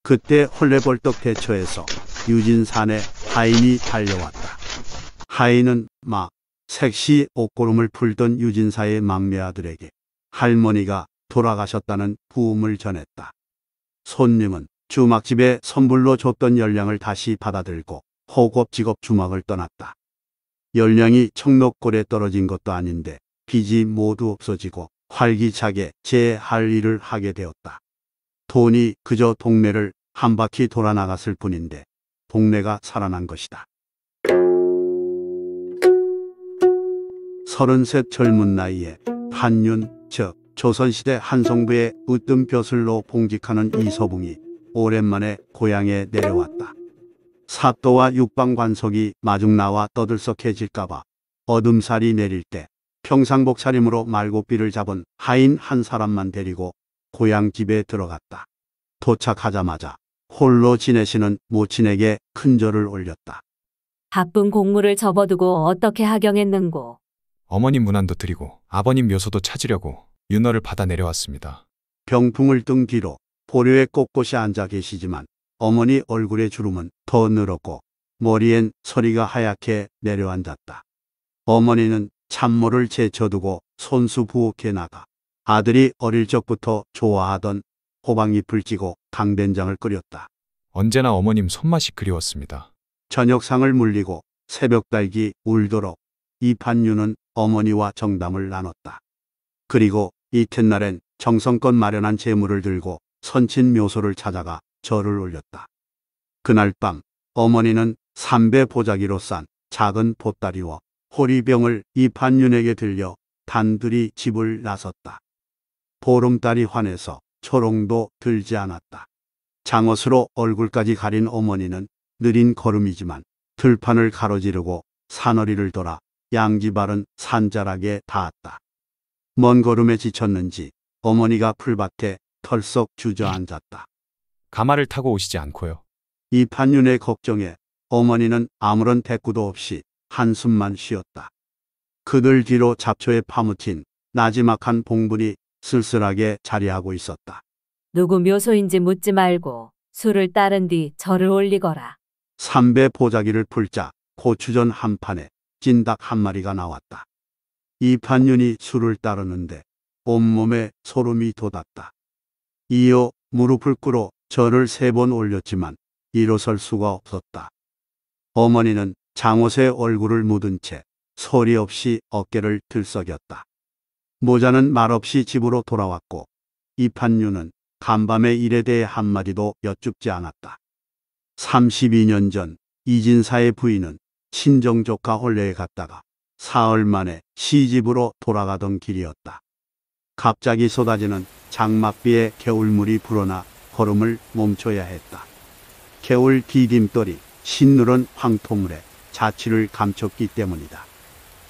그때 헐레벌떡 대처에서 유진산에 하인이 달려왔다. 하인은 막 색시 옷고름을 풀던 유진사의 막내 아들에게 할머니가 돌아가셨다는 부음을 전했다. 손님은 주막집에 선불로 줬던 열량을 다시 받아들고 허겁지겁 주막을 떠났다. 열량이 청록골에 떨어진 것도 아닌데 빚이 모두 없어지고 활기차게 재할 일을 하게 되었다. 돈이 그저 동네를 한 바퀴 돌아 나갔을 뿐인데 동네가 살아난 것이다. 서른셋 젊은 나이에 한윤, 즉 조선시대 한성부의 으뜸 벼슬로 봉직하는 이서붕이 오랜만에 고향에 내려왔다. 사또와 육방관석이 마중 나와 떠들썩해질까봐 어둠살이 내릴 때 평상복 차림으로 말고삐를 잡은 하인 한 사람만 데리고 고향 집에 들어갔다. 도착하자마자 홀로 지내시는 모친에게 큰 절을 올렸다. 바쁜 공무를 접어두고 어떻게 하경했는고. 어머님 문안도 드리고 아버님 묘소도 찾으려고 윤호를 받아 내려왔습니다. 병풍을 뜬 뒤로 보류에 꼿꼿이 앉아 계시지만 어머니 얼굴의 주름은 더 늘었고 머리엔 서리가 하얗게 내려앉았다. 어머니는 참모를 제쳐두고 손수 부엌에 나가 아들이 어릴 적부터 좋아하던 호박잎을 찌고 강된장을 끓였다. 언제나 어머님 손맛이 그리웠습니다. 저녁상을 물리고 새벽달기 울도록 이판유는 어머니와 정담을 나눴다. 그리고 이튿날엔 정성껏 마련한 재물을 들고 선친 묘소를 찾아가 절을 올렸다. 그날 밤 어머니는 삼배 보자기로 싼 작은 보따리와 호리병을 이판윤에게 들려 단둘이 집을 나섰다. 보름달이 환해서 초롱도 들지 않았다. 장옷으로 얼굴까지 가린 어머니는 느린 걸음이지만 들판을 가로지르고 산허리를 돌아 양지발은 산자락에 닿았다. 먼 걸음에 지쳤는지 어머니가 풀밭에 털썩 주저앉았다. 가마를 타고 오시지 않고요. 이 판윤의 걱정에 어머니는 아무런 대꾸도 없이 한숨만 쉬었다. 그들 뒤로 잡초에 파묻힌 나지막한 봉분이 쓸쓸하게 자리하고 있었다. 누구 묘소인지 묻지 말고 술을 따른 뒤 절을 올리거라. 삼배 보자기를 풀자 고추전 한 판에 찐닭 한 마리가 나왔다. 이판윤이 술을 따르는데 온몸에 소름이 돋았다. 이어 무릎을 꿇어 절을 세 번 올렸지만 일어설 수가 없었다. 어머니는 장옷에 얼굴을 묻은 채 소리 없이 어깨를 들썩였다. 모자는 말없이 집으로 돌아왔고 이판윤은 간밤의 일에 대해 한마디도 여쭙지 않았다. 32년 전 이진사의 부인은 친정조카 홀레에 갔다가 사흘 만에 시집으로 돌아가던 길이었다. 갑자기 쏟아지는 장맛비에 겨울물이 불어나 걸음을 멈춰야 했다. 겨울 디딤돌이 신누른 황토물에 자취를 감췄기 때문이다.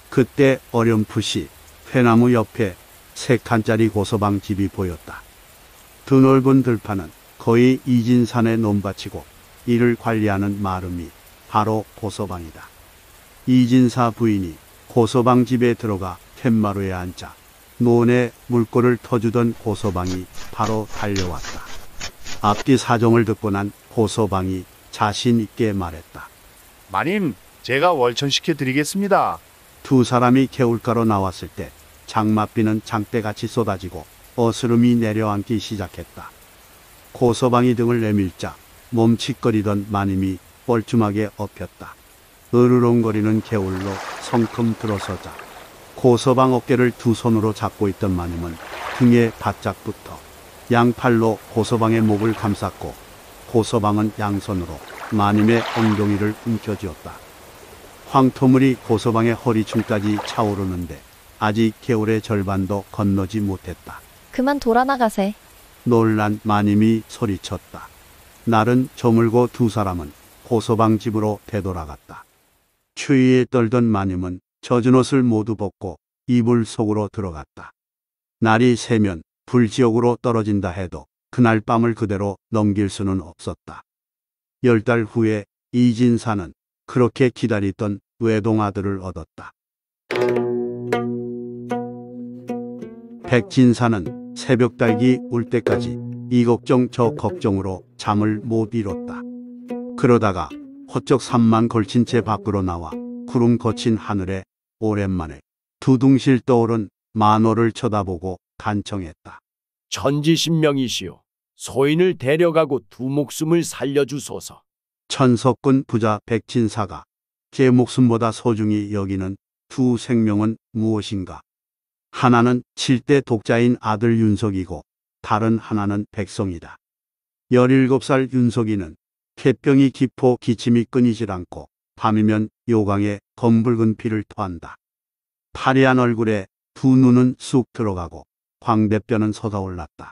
그때 어렴풋이 회나무 옆에 세 칸짜리 고소방 집이 보였다. 드넓은 들판은 거의 이진산에 논밭이고 이를 관리하는 마름이 바로 고소방이다 이진사 부인이 고소방 집에 들어가 캔마루에 앉자 논에 물꼬를 터주던 고소방이 바로 달려왔다. 앞뒤 사정을 듣고 난고소방이 자신 있게 말했다. 마님, 제가 월천시켜 드리겠습니다. 두 사람이 개울가로 나왔을 때 장맛비는 장대같이 쏟아지고 어스름이 내려앉기 시작했다. 고소방이 등을 내밀자 몸칫거리던 마님이 뻘쭘하게 엎였다. 으르렁거리는 개울로 성큼 들어서자 고서방 어깨를 두 손으로 잡고 있던 마님은 등에 바짝 붙어 양팔로 고서방의 목을 감쌌고 고서방은 양손으로 마님의 엉덩이를 움켜쥐었다. 황토물이 고서방의 허리춤까지 차오르는데 아직 개울의 절반도 건너지 못했다. 그만 돌아나가세. 놀란 마님이 소리쳤다. 날은 저물고 두 사람은 고서방 집으로 되돌아갔다. 추위에 떨던 마님은 젖은 옷을 모두 벗고 이불 속으로 들어갔다. 날이 새면 불지옥으로 떨어진다 해도 그날 밤을 그대로 넘길 수는 없었다. 열 달 후에 이진사는 그렇게 기다리던 외동아들을 얻었다. 백진사는 새벽 달기 울 때까지 이 걱정 저 걱정으로 잠을 못 이뤘다. 그러다가 허쩍 산만 걸친 채 밖으로 나와 구름 거친 하늘에 오랜만에 두둥실 떠오른 만호를 쳐다보고 간청했다. 천지신명이시오. 소인을 데려가고 두 목숨을 살려주소서. 천석군 부자 백진사가 제 목숨보다 소중히 여기는 두 생명은 무엇인가? 하나는 7대 독자인 아들 윤석이고 다른 하나는 백성이다. 17살 윤석이는 캣병이 깊어 기침이 끊이질 않고 밤이면 요강에 검붉은 피를 토한다. 파리한 얼굴에 두 눈은 쑥 들어가고 광대뼈는 솟아올랐다.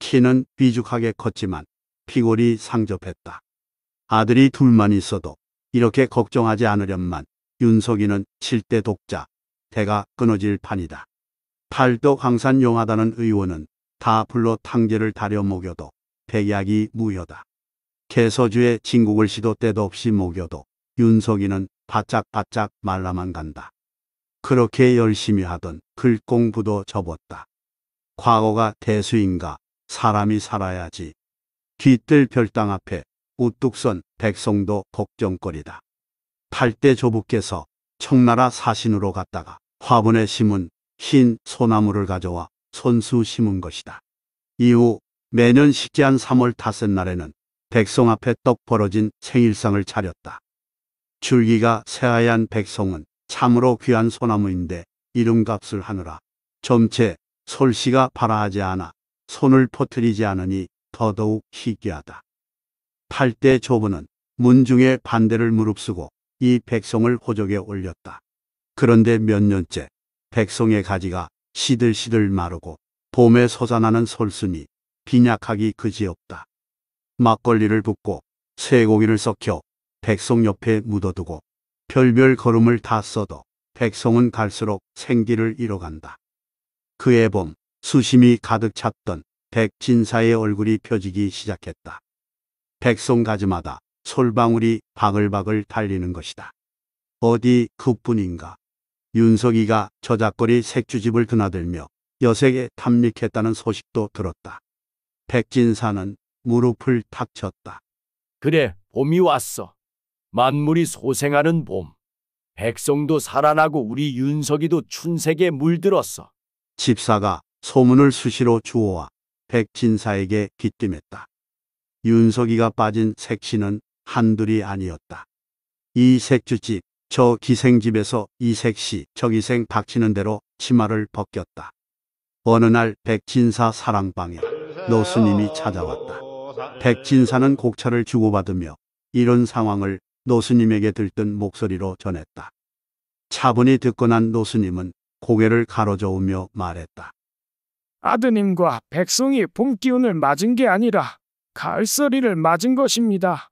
키는 비죽하게 컸지만 피골이 상접했다. 아들이 둘만 있어도 이렇게 걱정하지 않으련만 윤석이는 칠대 독자, 대가 끊어질 판이다. 팔도 황산 용하다는 의원은 다 불러 탕제를 다려 먹여도 백약이 무효다. 개서주의 진국을 시도 때도 없이 먹여도 윤석이는 바짝바짝 말라만 간다. 그렇게 열심히 하던 글공부도 접었다. 과거가 대수인가 사람이 살아야지. 귀뜰 별당 앞에 우뚝선 백성도 걱정거리다. 팔대 조부께서 청나라 사신으로 갔다가 화분에 심은 흰 소나무를 가져와 손수 심은 것이다. 이후 매년 식재한 3월 탓셋 날에는 백성 앞에 떡 벌어진 생일상을 차렸다. 줄기가 새하얀 백성은 참으로 귀한 소나무인데 이름값을 하느라 점체 솔씨가 바라하지 않아 손을 퍼뜨리지 않으니 더더욱 희귀하다. 팔대 조부는 문중의 반대를 무릅쓰고 이 백성을 호적에 올렸다. 그런데 몇 년째 백성의 가지가 시들시들 마르고 봄에 솟아나는 솔순이 빈약하기 그지없다. 막걸리를 붓고 쇠고기를 썩혀 백송 옆에 묻어두고 별별 걸음을 다 써도 백성은 갈수록 생기를 잃어간다. 그의 봄 수심이 가득 찼던 백진사의 얼굴이 펴지기 시작했다. 백성 가지마다 솔방울이 바글바글 달리는 것이다. 어디 그뿐인가. 윤석이가 저작거리 색주집을 드나들며 여색에 탐닉했다는 소식도 들었다. 백진사는 무릎을 탁쳤다. 그래, 봄이 왔어. 만물이 소생하는 봄. 백성도 살아나고 우리 윤석이도 춘색에 물들었어. 집사가 소문을 수시로 주워와 백진사에게 귀띔했다 윤석이가 빠진 색시는 한둘이 아니었다. 이 색주집, 저 기생집에서 이 색시, 저 기생 닥치는 대로 치마를 벗겼다. 어느 날 백진사 사랑방에 노스님이 찾아왔다. 백진사는 곡차를 주고받으며 이런 상황을 노스님에게 들뜬 목소리로 전했다. 차분히 듣고 난 노스님은 고개를 가로저으며 말했다. 아드님과 백성이 봄 기운을 맞은 게 아니라 가을서리를 맞은 것입니다.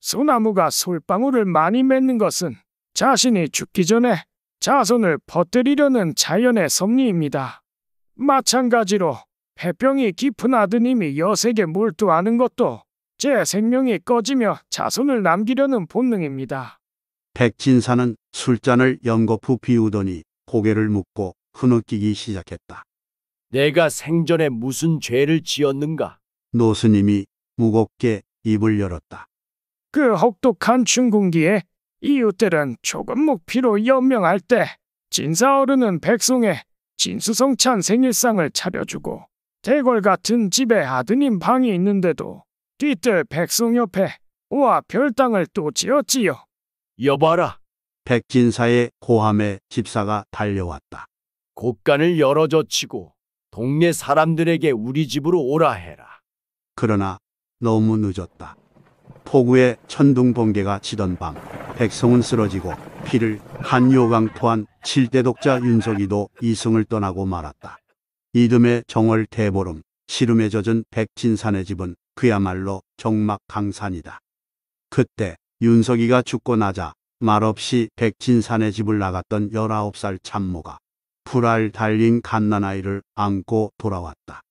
소나무가 솔방울을 많이 맺는 것은 자신이 죽기 전에 자손을 퍼뜨리려는 자연의 섭리입니다. 마찬가지로 폐병이 깊은 아드님이 여색에 몰두하는 것도 제 생명이 꺼지며 자손을 남기려는 본능입니다. 백진사는 술잔을 연거푸 비우더니 고개를 묶고 흐느끼기 시작했다. 내가 생전에 무슨 죄를 지었는가? 노스님이 무겁게 입을 열었다. 그 혹독한 춘궁기에 이웃들은 조금목피로 연명할 때 진사어른은 백송에 진수성찬 생일상을 차려주고 대궐 같은 집에 아드님 방이 있는데도 뒤뜰 백성 옆에 우와 별당을 또 지었지요. 여봐라. 백진사의 고함에 집사가 달려왔다. 곳간을 열어젖히고 동네 사람들에게 우리 집으로 오라 해라. 그러나 너무 늦었다. 폭우에 천둥 번개가 치던 밤 백성은 쓰러지고 피를 한요강 토한 칠대독자 윤석이도 이승을 떠나고 말았다. 이듬해 정월 대보름 시름에 젖은 백진산의 집은 그야말로 정막강산이다. 그때 윤석이가 죽고 나자 말없이 백진산의 집을 나갔던 19살 참모가 불알 달린 갓난아이를 안고 돌아왔다.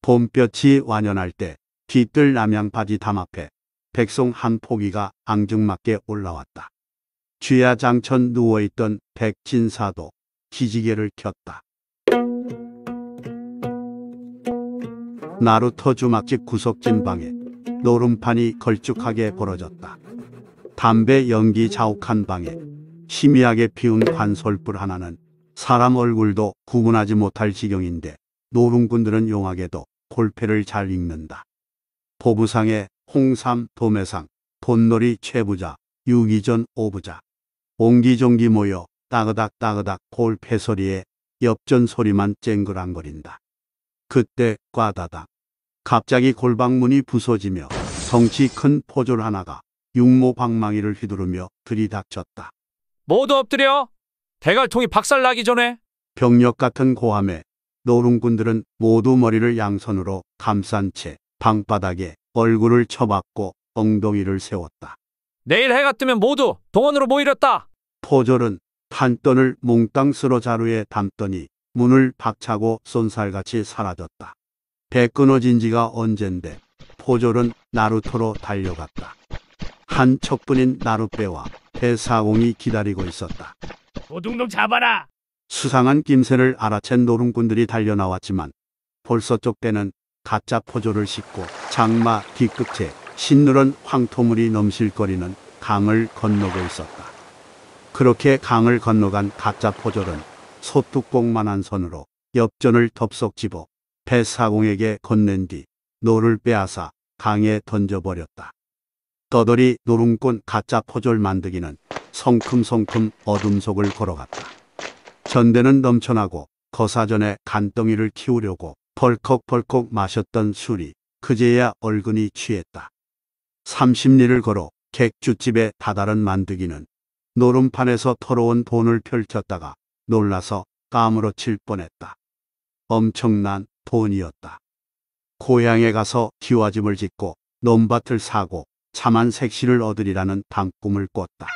봄볕이 완연할 때 뒤뜰 남양바지 담 앞에 백송 한 포기가 앙증맞게 올라왔다. 쥐야 장천 누워있던 백진사도 기지개를 켰다. 나루터 주막집 구석진 방에 노름판이 걸쭉하게 벌어졌다. 담배 연기 자욱한 방에 희미하게 피운 관솔불 하나는 사람 얼굴도 구분하지 못할 지경인데 노름꾼들은 용하게도 골패를 잘 읽는다. 보부상에 홍삼, 도매상, 돈놀이 최부자, 유기전 오부자. 옹기종기 모여 따그닥 따그닥 골패 소리에 엽전 소리만 쨍그랑거린다. 그때 꽈다다. 갑자기 골방문이 부서지며 덩치 큰 포졸 하나가 육모 방망이를 휘두르며 들이닥쳤다. 모두 엎드려! 대갈통이 박살나기 전에! 병력 같은 고함에 노름꾼들은 모두 머리를 양손으로 감싼 채 방바닥에 얼굴을 쳐박고 엉덩이를 세웠다. 내일 해가 뜨면 모두 동원으로 모이렸다. 포졸은 판돈을 몽땅 쓰러 자루에 담더니 문을 박차고 쏜살같이 사라졌다. 배 끊어진 지가 언젠데 포졸은 나루토로 달려갔다. 한척분인 나룻배와 배사공이 기다리고 있었다. 도둑놈 잡아라! 수상한 낌새를 알아챈 노름꾼들이 달려나왔지만 벌써 쪽대는 가짜 포졸을 싣고 장마 뒤끝에 신누런 황토물이 넘실거리는 강을 건너고 있었다. 그렇게 강을 건너간 가짜 포졸은 소뚜껑만한 선으로 엽전을 덥석 집어 배사공에게 건넨 뒤 노를 빼앗아 강에 던져버렸다. 떠돌이 노름꾼 가짜 포졸 만드기는 성큼성큼 어둠 속을 걸어갔다. 전대는 넘쳐나고 거사전에 간덩이를 키우려고 벌컥벌컥 마셨던 술이 그제야 얼근이 취했다. 30리를 걸어 객주집에 다다른 만드기는 노름판에서 털어온 돈을 펼쳤다가 놀라서 까무러칠 뻔했다. 엄청난 돈이었다. 고향에 가서 기와짐을 짓고 논밭을 사고 참한 색시를 얻으리라는 단꿈을 꿨다.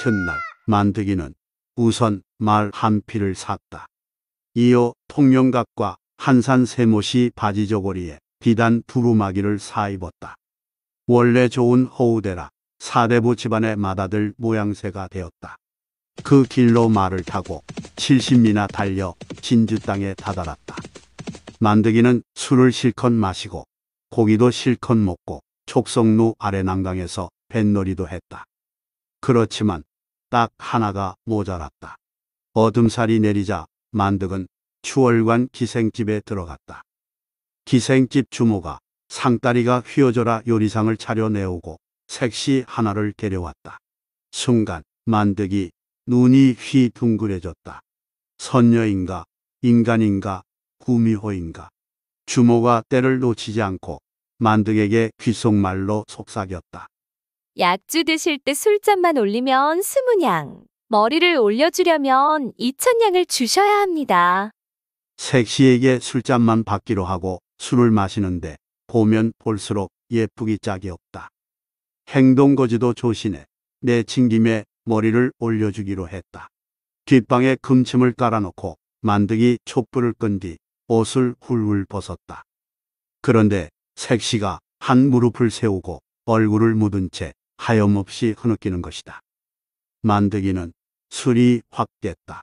이튿날 만드기는 우선 말한 피를 샀다. 이어 통영각과 한산 세모시 바지저고리에 비단 두루마기를 사 입었다. 원래 좋은 호우대라 사대부 집안의 마다들 모양새가 되었다. 그 길로 말을 타고 7 0미나 달려 진주 땅에 다다랐다. 만드기는 술을 실컷 마시고 고기도 실컷 먹고 촉성루 아래 난강에서 뱃놀이도 했다. 그렇지만 딱 하나가 모자랐다. 어둠살이 내리자 만득은 추월관 기생집에 들어갔다. 기생집 주모가 상다리가 휘어져라 요리상을 차려내오고 색시 하나를 데려왔다. 순간 만득이 눈이 휘둥그레졌다. 선녀인가, 인간인가, 구미호인가. 주모가 때를 놓치지 않고 만득에게 귓속말로 속삭였다. 약주 드실 때 술잔만 올리면 스무냥, 머리를 올려주려면 이천냥을 주셔야 합니다. 색시에게 술잔만 받기로 하고 술을 마시는데 보면 볼수록 예쁘기 짝이 없다. 행동거지도 조신해내 친김에 머리를 올려주기로 했다. 뒷방에 금침을 깔아놓고 만득이 촛불을 끈 뒤 옷을 훌훌 벗었다. 그런데 색시가 한 무릎을 세우고 얼굴을 묻은 채 하염없이 흐느끼는 것이다. 만득이는 술이 확 깼다.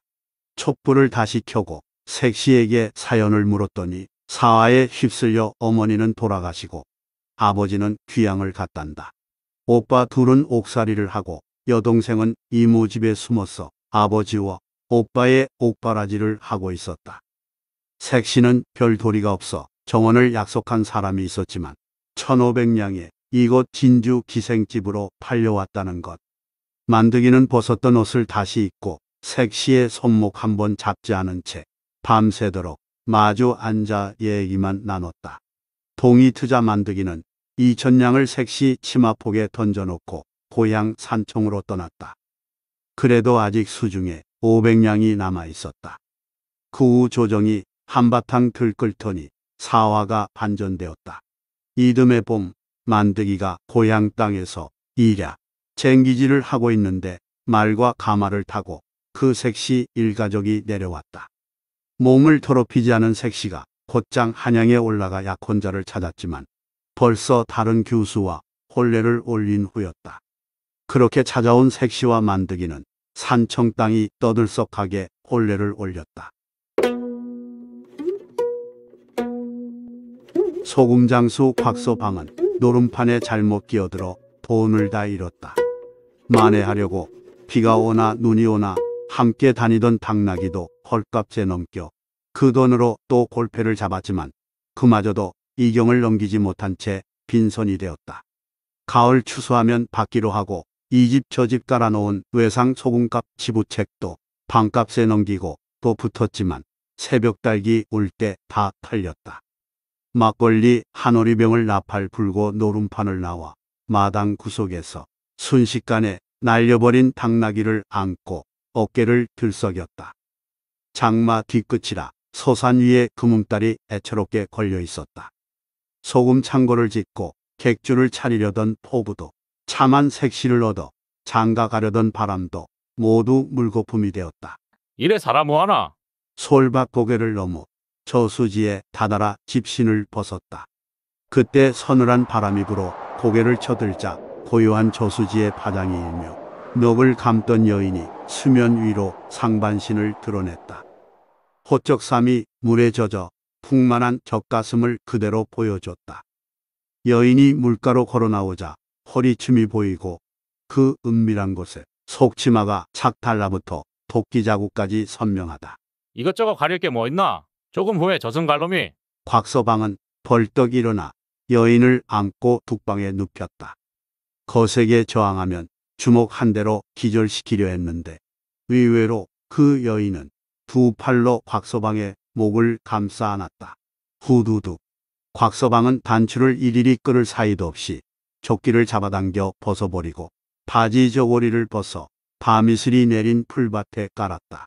촛불을 다시 켜고 색시에게 사연을 물었더니 사화에 휩쓸려 어머니는 돌아가시고 아버지는 귀양을 갔단다. 오빠 둘은 옥살이를 하고 여동생은 이모 집에 숨어서 아버지와 오빠의 옥바라지를 하고 있었다. 색시는 별도리가 없어 정원을 약속한 사람이 있었지만 1 5 0 0냥에 이곳 진주 기생집으로 팔려왔다는 것. 만드기는 벗었던 옷을 다시 입고 색시의 손목 한 번 잡지 않은 채 밤새도록 마주 앉아 얘기만 나눴다. 동이 트자 만드기는 이천냥을 색시 치마폭에 던져놓고 고향 산청으로 떠났다. 그래도 아직 수중에 5 0 0냥이 남아 있었다. 그 후 조정이 한바탕 들끓더니 사화가 반전되었다. 이듬해 봄 만드기가 고향 땅에서 이랴 쟁기질을 하고 있는데 말과 가마를 타고 그 색시 일가족이 내려왔다. 몸을 더럽히지 않은 색시가 곧장 한양에 올라가 약혼자를 찾았지만 벌써 다른 교수와 혼례를 올린 후였다. 그렇게 찾아온 색시와 만드기는 산청 땅이 떠들썩하게 올레를 올렸다. 소금장수 곽소방은 노름판에 잘못 끼어들어 돈을 다 잃었다. 만회하려고 비가 오나 눈이 오나 함께 다니던 당나귀도 헐값에 넘겨 그 돈으로 또 골패를 잡았지만 그마저도 이경을 넘기지 못한 채 빈손이 되었다. 가을 추수하면 받기로 하고 이집 저집 집 깔아놓은 외상 소금값 지부책도 방값에 넘기고 또 붙었지만 새벽 달기 올 때다털렸다 막걸리 한 오리병을 나팔 불고 노름판을 나와 마당 구석에서 순식간에 날려버린 당나귀를 안고 어깨를 들썩였다. 장마 뒤끝이라 서산 위에 금음달이 애처롭게 걸려 있었다. 소금 창고를 짓고 객주를 차리려던 포부도 참한 색시을 얻어 장가가려던 바람도 모두 물거품이 되었다. 이래 살아 뭐하나? 솔밭 고개를 넘어 저수지에 다다라 집신을 벗었다. 그때 서늘한 바람이 불어 고개를 쳐들자 고요한 저수지의 파장이 일며 넋을 감던 여인이 수면 위로 상반신을 드러냈다. 호적삼이 물에 젖어 풍만한 젖가슴을 그대로 보여줬다. 여인이 물가로 걸어 나오자 허리춤이 보이고 그 은밀한 곳에 속치마가 착 달라붙어 도끼 자국까지 선명하다. 이것저것 가릴 게 뭐 있나? 조금 후에 젖은 갈놈이 곽서방은 벌떡 일어나 여인을 안고 북방에 눕혔다. 거세게 저항하면 주먹 한 대로 기절시키려 했는데 의외로 그 여인은 두 팔로 곽서방의 목을 감싸 안았다. 후두둑. 곽서방은 단추를 일일이 끌을 사이도 없이 조끼를 잡아당겨 벗어버리고 바지 저고리를 벗어 밤이슬이 내린 풀밭에 깔았다.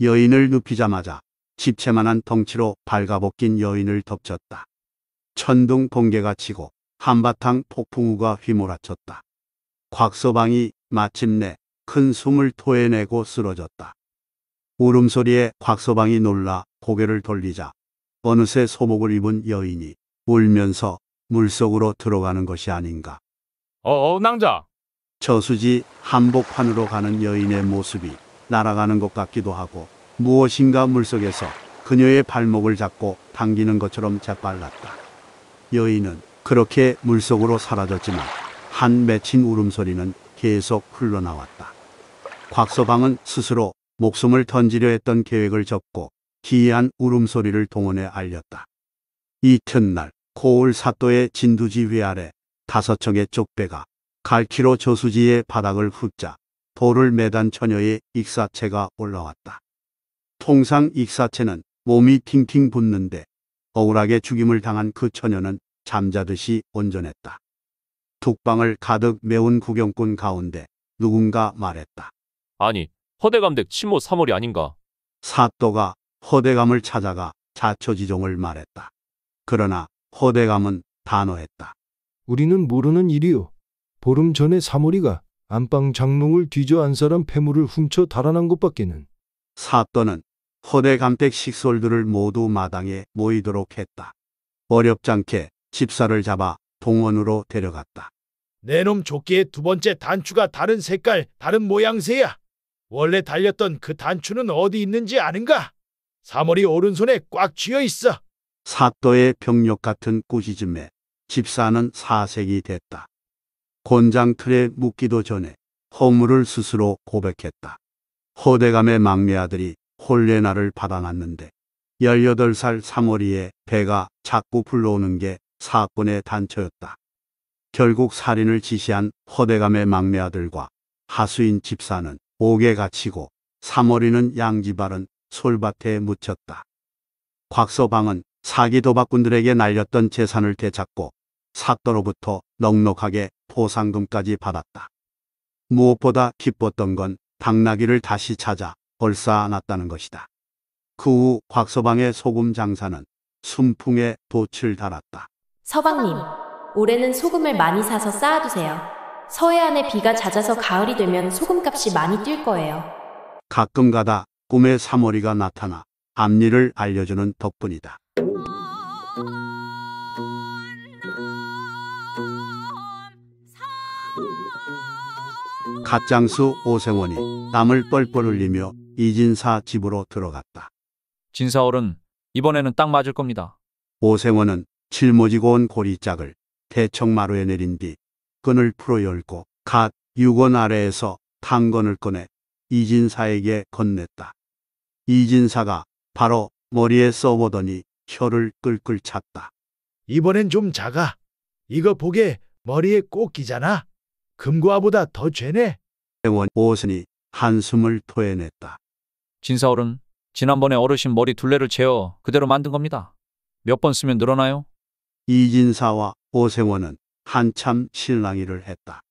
여인을 눕히자마자 집채만한 덩치로 발가벗긴 여인을 덮쳤다. 천둥 번개가 치고 한바탕 폭풍우가 휘몰아쳤다. 곽서방이 마침내 큰 숨을 토해내고 쓰러졌다. 울음소리에 곽서방이 놀라 고개를 돌리자 어느새 소목을 입은 여인이 울면서 물속으로 들어가는 것이 아닌가. 어어, 어, 낭자. 저수지 한복판으로 가는 여인의 모습이 날아가는 것 같기도 하고 무엇인가 물속에서 그녀의 발목을 잡고 당기는 것처럼 재빨랐다. 여인은 그렇게 물속으로 사라졌지만 한 맺힌 울음소리는 계속 흘러나왔다. 곽서방은 스스로 목숨을 던지려 했던 계획을 접고 기이한 울음소리를 동원해 알렸다. 이튿날 코올 사또의 진두지 위아래 다섯 척의 쪽배가 갈키로 저수지의 바닥을 훑자 돌을 매단 처녀의 익사체가 올라왔다. 통상 익사체는 몸이 팅팅 붙는데 억울하게 죽임을 당한 그 처녀는 잠자듯이 온전했다. 뚝방을 가득 메운 구경꾼 가운데 누군가 말했다. 아니, 허대감댁 친모 사월리 아닌가? 사또가 허대감을 찾아가 자초지종을 말했다. 그러나 허대감은 단호했다. 우리는 모르는 일이오 보름 전에 사모리가 안방 장롱을 뒤져 안 사람 폐물을 훔쳐 달아난 것밖에는. 사또는 허대감댁 식솔들을 모두 마당에 모이도록 했다. 어렵잖게 집사를 잡아 동원으로 데려갔다. 내놈 조끼의 두 번째 단추가 다른 색깔, 다른 모양새야. 원래 달렸던 그 단추는 어디 있는지 아는가? 사월이 오른손에 꽉 쥐어 있어. 사또의 병력 같은 꾸짖음에 집사는 사색이 됐다. 곤장틀에 묻기도 전에 허물을 스스로 고백했다. 허대감의 막내 아들이 홀레나를 받아놨는데 18살 3월이에 배가 자꾸 불러오는 게 사건의 단처였다 결국 살인을 지시한 허대감의 막내 아들과 하수인 집사는 옥에 갇히고 3월이는 양지발은 솔밭에 묻혔다. 곽서방은 사기 도박꾼들에게 날렸던 재산을 되찾고 사또로부터 넉넉하게 포상금까지 받았다. 무엇보다 기뻤던 건 당나귀를 다시 찾아 벌사 안았다는 것이다. 그 후 곽서방의 소금 장사는 순풍에 도치를 달았다. 서방님, 올해는 소금을 많이 사서 쌓아두세요. 서해안에 비가 잦아서 가을이 되면 소금값이 많이 뛸 거예요. 가끔가다 꿈의 사머리가 나타나 앞니를 알려주는 덕분이다. 갓장수 오생원이 땀을 뻘뻘 흘리며 이진사 집으로 들어갔다. 진사 어른, 이번에는 딱 맞을 겁니다. 오생원은 칠모지고 온 고리짝을 대청마루에 내린 뒤 끈을 풀어 열고 갓 육원 아래에서 탄건을 꺼내 이진사에게 건넸다. 이진사가 바로 머리에 써보더니 혀를 끌끌 찼다. 이번엔 좀 작아. 이거 보게 머리에 꼭 끼잖아. 금고아보다 더 죄네. 회원 오선이 한숨을 토해냈다. 진사어른, 지난번에 어르신 머리 둘레를 재어 그대로 만든 겁니다. 몇 번 쓰면 늘어나요? 이진사와 오세원은 한참 실랑이를 했다.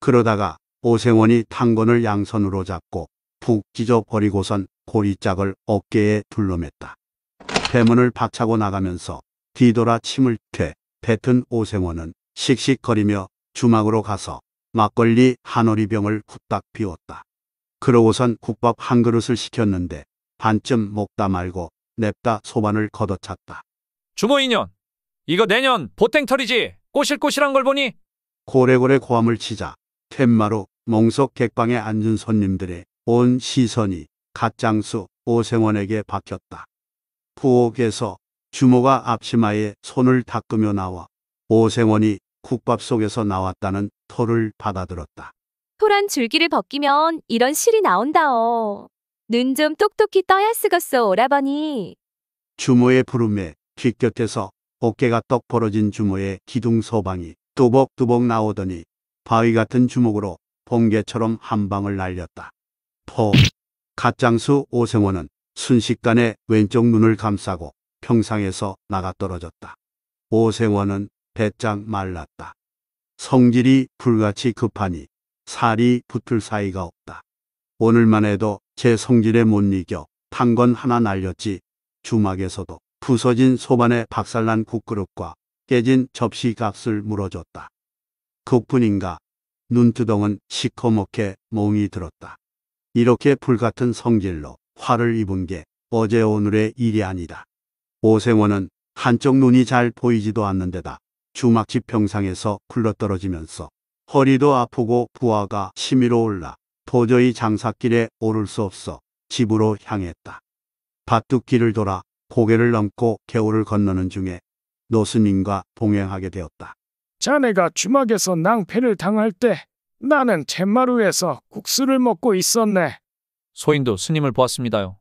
그러다가 오세원이 탕건을 양손으로 잡고 푹 찢어 버리고선 고리짝을 어깨에 둘러맸다. 대문을 박차고 나가면서 뒤돌아 침을 퇴 뱉은 오생원은 씩씩거리며 주막으로 가서 막걸리 한 오리병을 후딱 비웠다. 그러고선 국밥 한 그릇을 시켰는데 반쯤 먹다 말고 냅다 소반을 걷어찼다. 주모 인연, 이거 내년 보탱털이지 꼬실꼬실한 걸 보니 고래고래 고함을 치자 팻마루 몽석 객방에 앉은 손님들의 온 시선이 갓장수 오생원에게 박혔다. 부엌에서 주모가 앞치마에 손을 닦으며 나와 오생원이 국밥 속에서 나왔다는 토를 받아들었다. 토란 줄기를 벗기면 이런 실이 나온다오. 눈 좀 똑똑히 떠야 쓰겄소 오라버니. 주모의 부름에 뒤곁에서 어깨가 떡 벌어진 주모의 기둥 서방이 뚜벅뚜벅 나오더니 바위 같은 주먹으로 봉개처럼한 방을 날렸다. 포. 갓장수 오생원은 순식간에 왼쪽 눈을 감싸고 평상에서 나가 떨어졌다. 오생원은 배짱 말랐다. 성질이 불같이 급하니 살이 붙을 사이가 없다. 오늘만 해도 제 성질에 못 이겨 탄 건 하나 날렸지 주막에서도 부서진 소반에 박살난 국그릇과 깨진 접시 값을 물어줬다. 그뿐인가 눈두덩은 시커멓게 몽이 들었다. 이렇게 불같은 성질로 화를 입은 게 어제 오늘의 일이 아니다. 오생원은 한쪽 눈이 잘 보이지도 않는데다 주막집 병상에서 굴러떨어지면서 허리도 아프고 부하가 심히로 올라 도저히 장사길에 오를 수 없어 집으로 향했다. 밭둑길을 돌아 고개를 넘고 개울을 건너는 중에 노스님과 동행하게 되었다. 자네가 주막에서 낭패를 당할 때 나는 챗마루에서 국수를 먹고 있었네. 소인도 스님을 보았습니다요.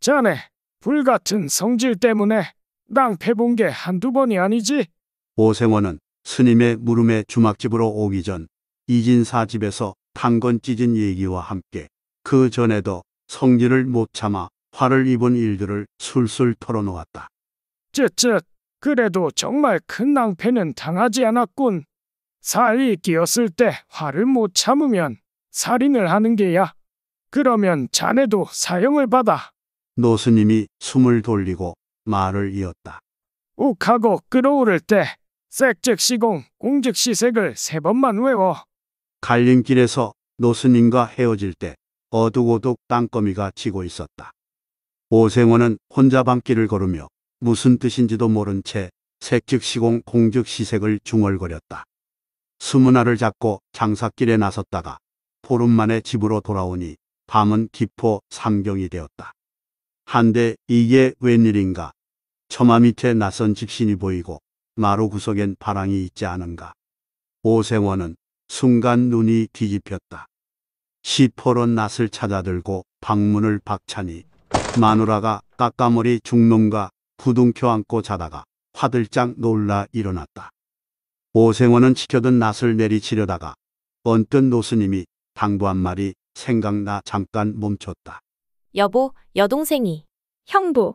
자네, 불같은 성질 때문에 낭패본 게 한두 번이 아니지? 오생원은 스님의 물음에 주막집으로 오기 전 이진사 집에서 탄건 찢은 얘기와 함께 그 전에도 성질을 못 참아 화를 입은 일들을 술술 털어놓았다. 쯧쯧, 그래도 정말 큰 낭패는 당하지 않았군. 살이 끼었을 때 화를 못 참으면 살인을 하는 게야. 그러면 자네도 사형을 받아. 노스님이 숨을 돌리고 말을 이었다. 욱하고 끓어오를 때 색즉시공, 공즉시색을 세 번만 외워. 갈림길에서 노스님과 헤어질 때 어둑어둑 땅거미가 치고 있었다. 오생원은 혼자 밤길을 걸으며 무슨 뜻인지도 모른 채 색즉시공, 공즉시색을 중얼거렸다. 수문화를 잡고 장사길에 나섰다가 보름 만에 집으로 돌아오니 밤은 기포 삼경이 되었다. 한데 이게 웬일인가? 처마 밑에 낯선 집신이 보이고 마루 구석엔 바람이 있지 않은가? 오세원은 순간 눈이 뒤집혔다. 시퍼런 낯을 찾아들고 방문을 박차니 마누라가 까까머리 중놈과 부둥켜 안고 자다가 화들짝 놀라 일어났다. 오생원은 지켜둔 낯을 내리치려다가 언뜻 노스님이 당부 한 말이 생각나 잠깐 멈췄다. 여보, 여동생이. 형부,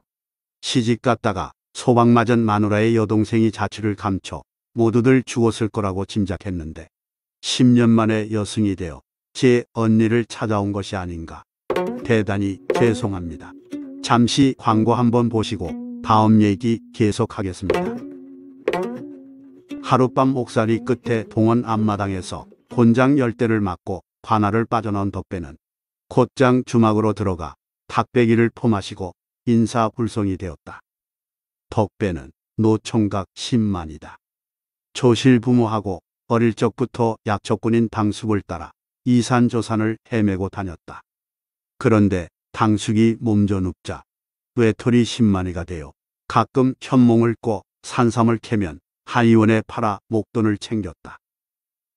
시집 갔다가 소방 맞은 마누라의 여동생이 자취를 감춰 모두들 죽었을 거라고 짐작했는데 10년 만에 여승이 되어 제 언니를 찾아온 것이 아닌가. 대단히 죄송합니다. 잠시 광고 한번 보시고 다음 얘기 계속하겠습니다. 하룻밤 옥살이 끝에 동원 앞마당에서 곤장 열대를 맞고 관아를 빠져나온 덕배는 곧장 주막으로 들어가 닭배기를 포마시고 인사불성이 되었다. 덕배는 노총각 10만이다. 조실 부모하고 어릴 적부터 약초꾼인 당숙을 따라 이산조산을 헤매고 다녔다. 그런데 당숙이 몸져 눕자 외톨이 10만이가 되어 가끔 현몽을 꼬 산삼을 캐면 한의원에 팔아 목돈을 챙겼다.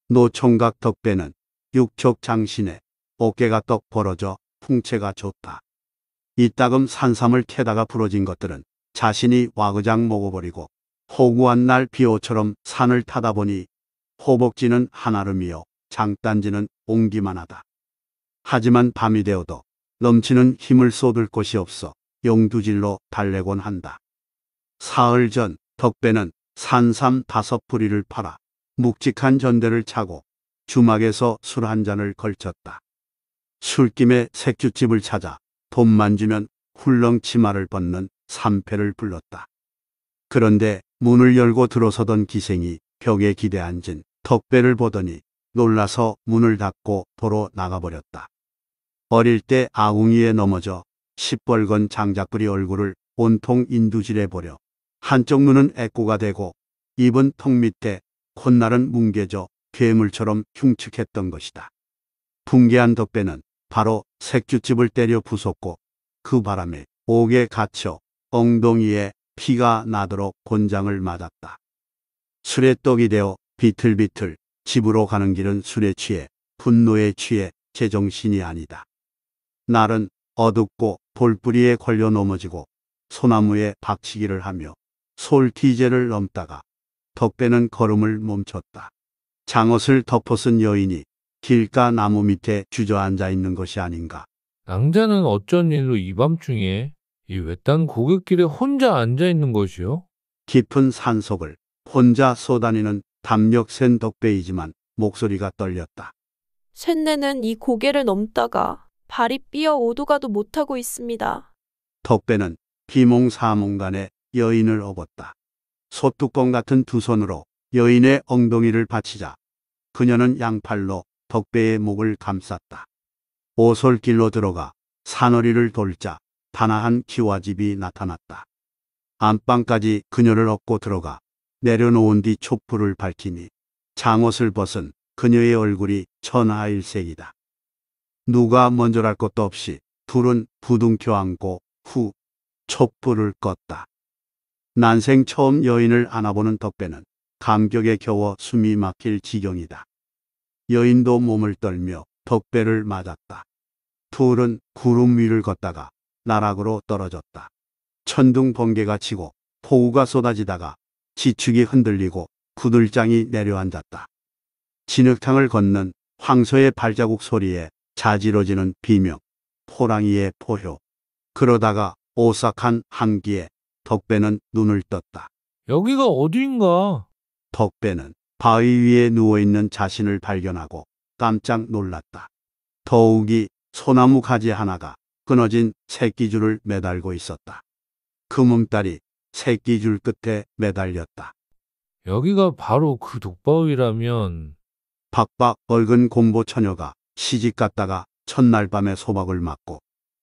노총각 덕배는 육촉 장신에 어깨가 떡 벌어져 풍채가 좋다. 이따금 산삼을 캐다가 부러진 것들은 자신이 와그장 먹어버리고 호구한 날 비오처럼 산을 타다 보니 호복지는 한아름이요 장단지는 옹기만 하다. 하지만 밤이 되어도 넘치는 힘을 쏟을 곳이 없어 용두질로 달래곤 한다. 사흘 전 덕배는 산삼 다섯 뿌리를 팔아 묵직한 전대를 차고 주막에서 술 한 잔을 걸쳤다. 술김에 색주집을 찾아 돈만 주면 훌렁 치마를 벗는 삼패를 불렀다. 그런데 문을 열고 들어서던 기생이 벽에 기대 앉은 턱배를 보더니 놀라서 문을 닫고 도로 나가버렸다. 어릴 때 아궁이에 넘어져 시뻘건 장작불이 얼굴을 온통 인두질해 버려 한쪽 눈은 애꼬가 되고 입은 턱 밑에 콧날은 뭉개져 괴물처럼 흉측했던 것이다. 붕괴한 덕배는 바로 색주집을 때려 부쉈고 그 바람에 옥에 갇혀 엉덩이에 피가 나도록 곤장을 맞았다. 술에 떡이 되어 비틀비틀 집으로 가는 길은 술에 취해 분노에 취해 제정신이 아니다. 날은 어둡고 돌뿌리에 걸려 넘어지고 소나무에 박치기를 하며 솔티제를 넘다가 덕배는 걸음을 멈췄다. 장옷을 덮어 쓴 여인이 길가 나무 밑에 주저앉아 있는 것이 아닌가. 낭자는 어쩐 일로 이밤중에 이 외딴 고객길에 혼자 앉아 있는 것이요? 깊은 산속을 혼자 쏘다니는 담력 센 덕배이지만 목소리가 떨렸다. 샌내는 이 고개를 넘다가 발이 삐어 오도가도 못하고 있습니다. 덕배는 비몽사몽간에 여인을 업었다. 소뚜껑 같은 두 손으로 여인의 엉덩이를 받치자 그녀는 양팔로 덕배의 목을 감쌌다. 오솔길로 들어가 산허리를 돌자 단아한 기와집이 나타났다. 안방까지 그녀를 업고 들어가 내려놓은 뒤 촛불을 밝히니 장옷을 벗은 그녀의 얼굴이 천하일색이다. 누가 먼저랄 것도 없이 둘은 부둥켜 안고 후 촛불을 껐다. 난생 처음 여인을 안아보는 덕배는 감격에 겨워 숨이 막힐 지경이다. 여인도 몸을 떨며 덕배를 맞았다. 투울은 구름 위를 걷다가 나락으로 떨어졌다. 천둥 번개가 치고 폭우가 쏟아지다가 지축이 흔들리고 구들장이 내려앉았다. 진흙탕을 걷는 황소의 발자국 소리에 자지러지는 비명, 포랑이의 포효. 그러다가 오싹한 한기에 덕배는 눈을 떴다. 여기가 어디인가? 덕배는 바위 위에 누워있는 자신을 발견하고 깜짝 놀랐다. 더욱이 소나무 가지 하나가 끊어진 새끼줄을 매달고 있었다. 금음달이 새끼줄 끝에 매달렸다. 여기가 바로 그 독바위라면 박박 얼근 곰보 처녀가 시집 갔다가 첫날 밤에 소박을 맞고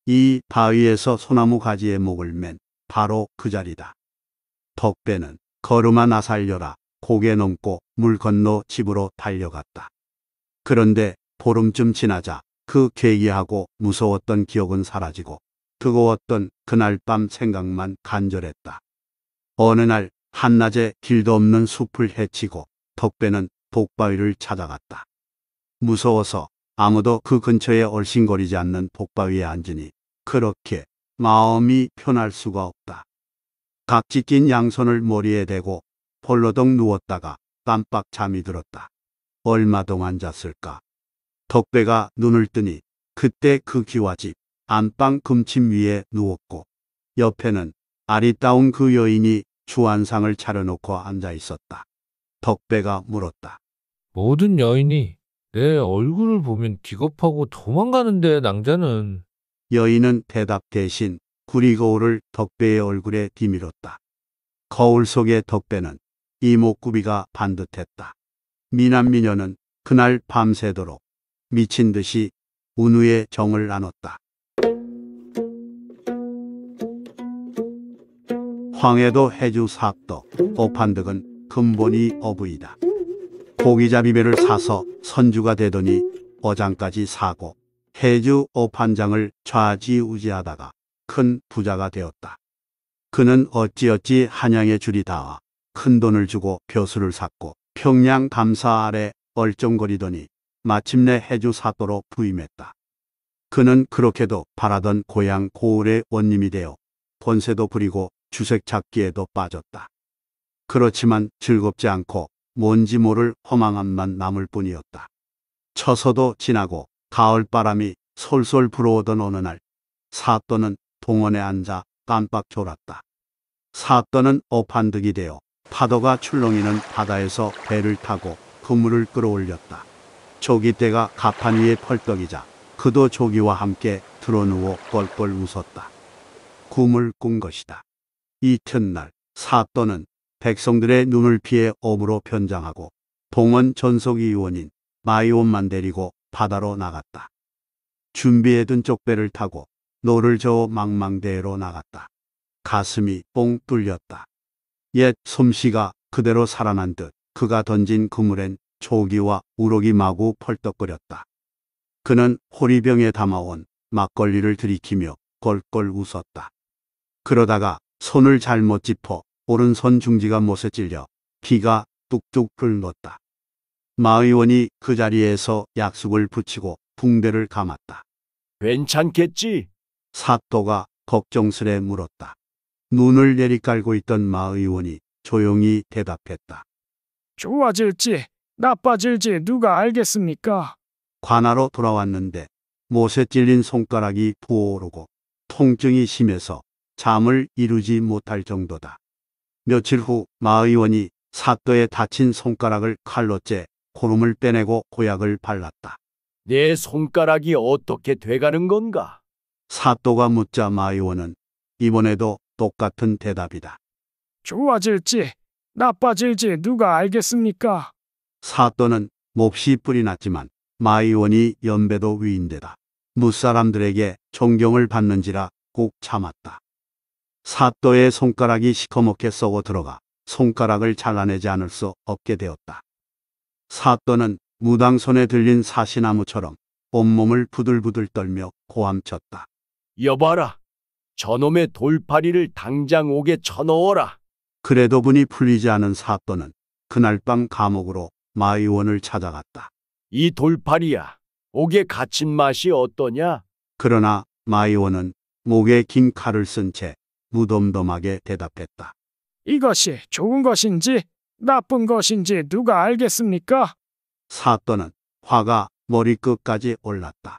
이 바위에서 소나무 가지의 목을 맨 바로 그 자리다. 덕배는 걸음아 나살려라 고개 넘고 물 건너 집으로 달려갔다. 그런데 보름쯤 지나자 그 괴기하고 무서웠던 기억은 사라지고 뜨거웠던 그날 밤 생각만 간절했다. 어느 날 한낮에 길도 없는 숲을 헤치고 덕배는 독바위를 찾아갔다. 무서워서 아무도 그 근처에 얼씬거리지 않는 독바위에 앉으니 그렇게 마음이 편할 수가 없다. 각지 낀 양손을 머리에 대고 벌로덩 누웠다가 깜빡 잠이 들었다. 얼마 동안 잤을까. 덕배가 눈을 뜨니 그때 그 기와집 안방 금침 위에 누웠고 옆에는 아리따운 그 여인이 주안상을 차려놓고 앉아 있었다. 덕배가 물었다. 모든 여인이 내 얼굴을 보면 기겁하고 도망가는데 낭자는 여인은 대답 대신 구리 거울을 덕배의 얼굴에 뒤밀었다. 거울 속의 덕배는 이목구비가 반듯했다. 미남미녀는 그날 밤새도록 미친 듯이 운우의 정을 나눴다. 황해도 해주 삽도 오판득은 근본이 어부이다. 고기잡이 배를 사서 선주가 되더니 어장까지 사고 해주 오판장을 좌지우지하다가 큰 부자가 되었다. 그는 어찌어찌 한양의 줄이 다아 큰돈을 주고 벼슬을 샀고 평양 감사 아래 얼쩡거리더니 마침내 해주 사또로 부임했다. 그는 그렇게도 바라던 고향 고을의 원님이 되어 본세도 부리고 주색 잡기에도 빠졌다. 그렇지만 즐겁지 않고 뭔지 모를 허망함만 남을 뿐이었다. 처서도 지나고 가을바람이 솔솔 불어오던 어느 날 사또는 동원에 앉아 깜빡 졸았다. 사또는 오판득이 되어 파도가 출렁이는 바다에서 배를 타고 그물을 끌어올렸다. 조기떼가 가판 위에 펄떡이자 그도 조기와 함께 드러누워 껄껄 웃었다. 굶을 꾼 것이다. 이튿날 사또는 백성들의 눈을 피해 엄으로 변장하고 동원 전속 의원인 마이온만 데리고 바다로 나갔다. 준비해둔 쪽배를 타고 노를 저어 망망대해로 나갔다. 가슴이 뽕 뚫렸다. 옛 솜씨가 그대로 살아난 듯 그가 던진 그물엔 조기와 우럭이 마구 펄떡거렸다. 그는 호리병에 담아온 막걸리를 들이키며 껄껄 웃었다. 그러다가 손을 잘못 짚어 오른손 중지가 못에 찔려 피가 뚝뚝 흘렀다. 마 의원이 그 자리에서 약속을 붙이고 붕대를 감았다. 괜찮겠지? 사또가 걱정스레 물었다. 눈을 내리깔고 있던 마 의원이 조용히 대답했다. 좋아질지 나빠질지 누가 알겠습니까? 관아로 돌아왔는데 못에 찔린 손가락이 부어오르고 통증이 심해서 잠을 이루지 못할 정도다. 며칠 후 마 의원이 사또에 다친 손가락을 칼로 째 고름을 빼내고 고약을 발랐다. 내 손가락이 어떻게 돼가는 건가? 사또가 묻자 마 의원은 이번에도 똑같은 대답이다. 좋아질지 나빠질지 누가 알겠습니까? 사또는 몹시 뿔이 났지만 마이원이 연배도 위인데다 무사람들에게 존경을 받는지라 꼭 참았다. 사또의 손가락이 시커멓게 썩어 들어가 손가락을 잘라내지 않을 수 없게 되었다. 사또는 무당 손에 들린 사시나무처럼 온몸을 부들부들 떨며 고함쳤다. 여봐라, 저놈의 돌파리를 당장 옥에 쳐넣어라. 그래도 분이 풀리지 않은 사또는 그날 밤 감옥으로 마 의원을 찾아갔다. 이 돌파리야, 옥에 갇힌 맛이 어떠냐? 그러나 마 의원은 목에 긴 칼을 쓴 채 무덤덤하게 대답했다. 이것이 좋은 것인지 나쁜 것인지 누가 알겠습니까? 사또는 화가 머리끝까지 올랐다.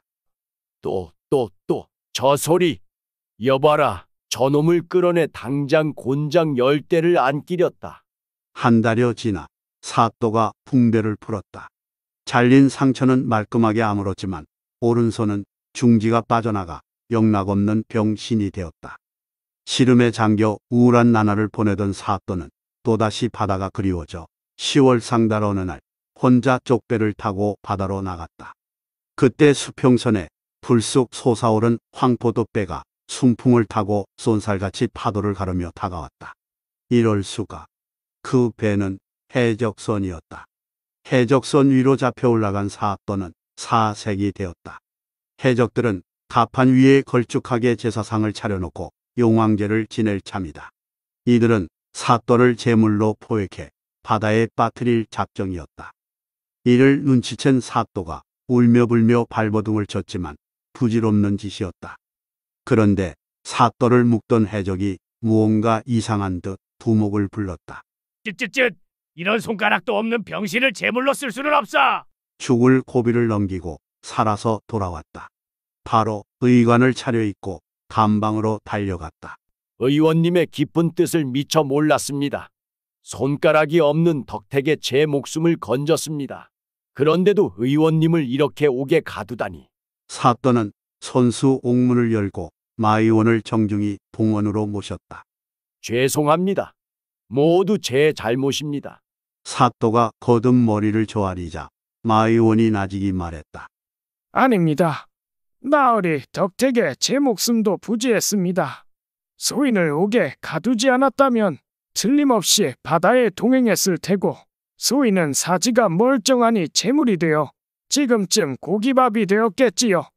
또, 또, 또, 저 소리! 여봐라, 저놈을 끌어내 당장 곤장 열 대를 안 끼렸다. 한 달여 지나 사또가 붕대를 풀었다. 잘린 상처는 말끔하게 아물었지만 오른손은 중지가 빠져나가 영락없는 병신이 되었다. 시름에 잠겨 우울한 나날을 보내던 사또는 또다시 바다가 그리워져 10월 상달 어느 날 혼자 쪽배를 타고 바다로 나갔다. 그때 수평선에 불쑥 솟아오른 황포도 배가 순풍을 타고 쏜살같이 파도를 가르며 다가왔다. 이럴 수가. 그 배는 해적선이었다. 해적선 위로 잡혀 올라간 사도는 사색이 되었다. 해적들은 가판 위에 걸쭉하게 제사상을 차려놓고 용왕제를 지낼 참이다. 이들은 사또를 제물로 포획해 바다에 빠뜨릴 작정이었다. 이를 눈치챈 사또가 울며 불며 발버둥을 쳤지만 부질없는 짓이었다. 그런데 사또를 묶던 해적이 무언가 이상한 듯 두목을 불렀다. 쯧쯧쯧! 이런 손가락도 없는 병신을 제물로 쓸 수는 없어! 죽을 고비를 넘기고 살아서 돌아왔다. 바로 의관을 차려입고 감방으로 달려갔다. 의원님의 기쁜 뜻을 미처 몰랐습니다. 손가락이 없는 덕택에 제 목숨을 건졌습니다. 그런데도 의원님을 이렇게 오게 가두다니. 사또는 선수 옥문을 열고 마이원을 정중히 봉원으로 모셨다. 죄송합니다. 모두 제 잘못입니다. 사또가 거듭 머리를 조아리자 마이원이 나지기 말했다. 아닙니다. 나으리 덕택에 제 목숨도 부지했습니다. 소인을 옥에 가두지 않았다면 틀림없이 바다에 동행했을 테고 소인은 사지가 멀쩡하니 재물이 되어 지금쯤 고기밥이 되었겠지요.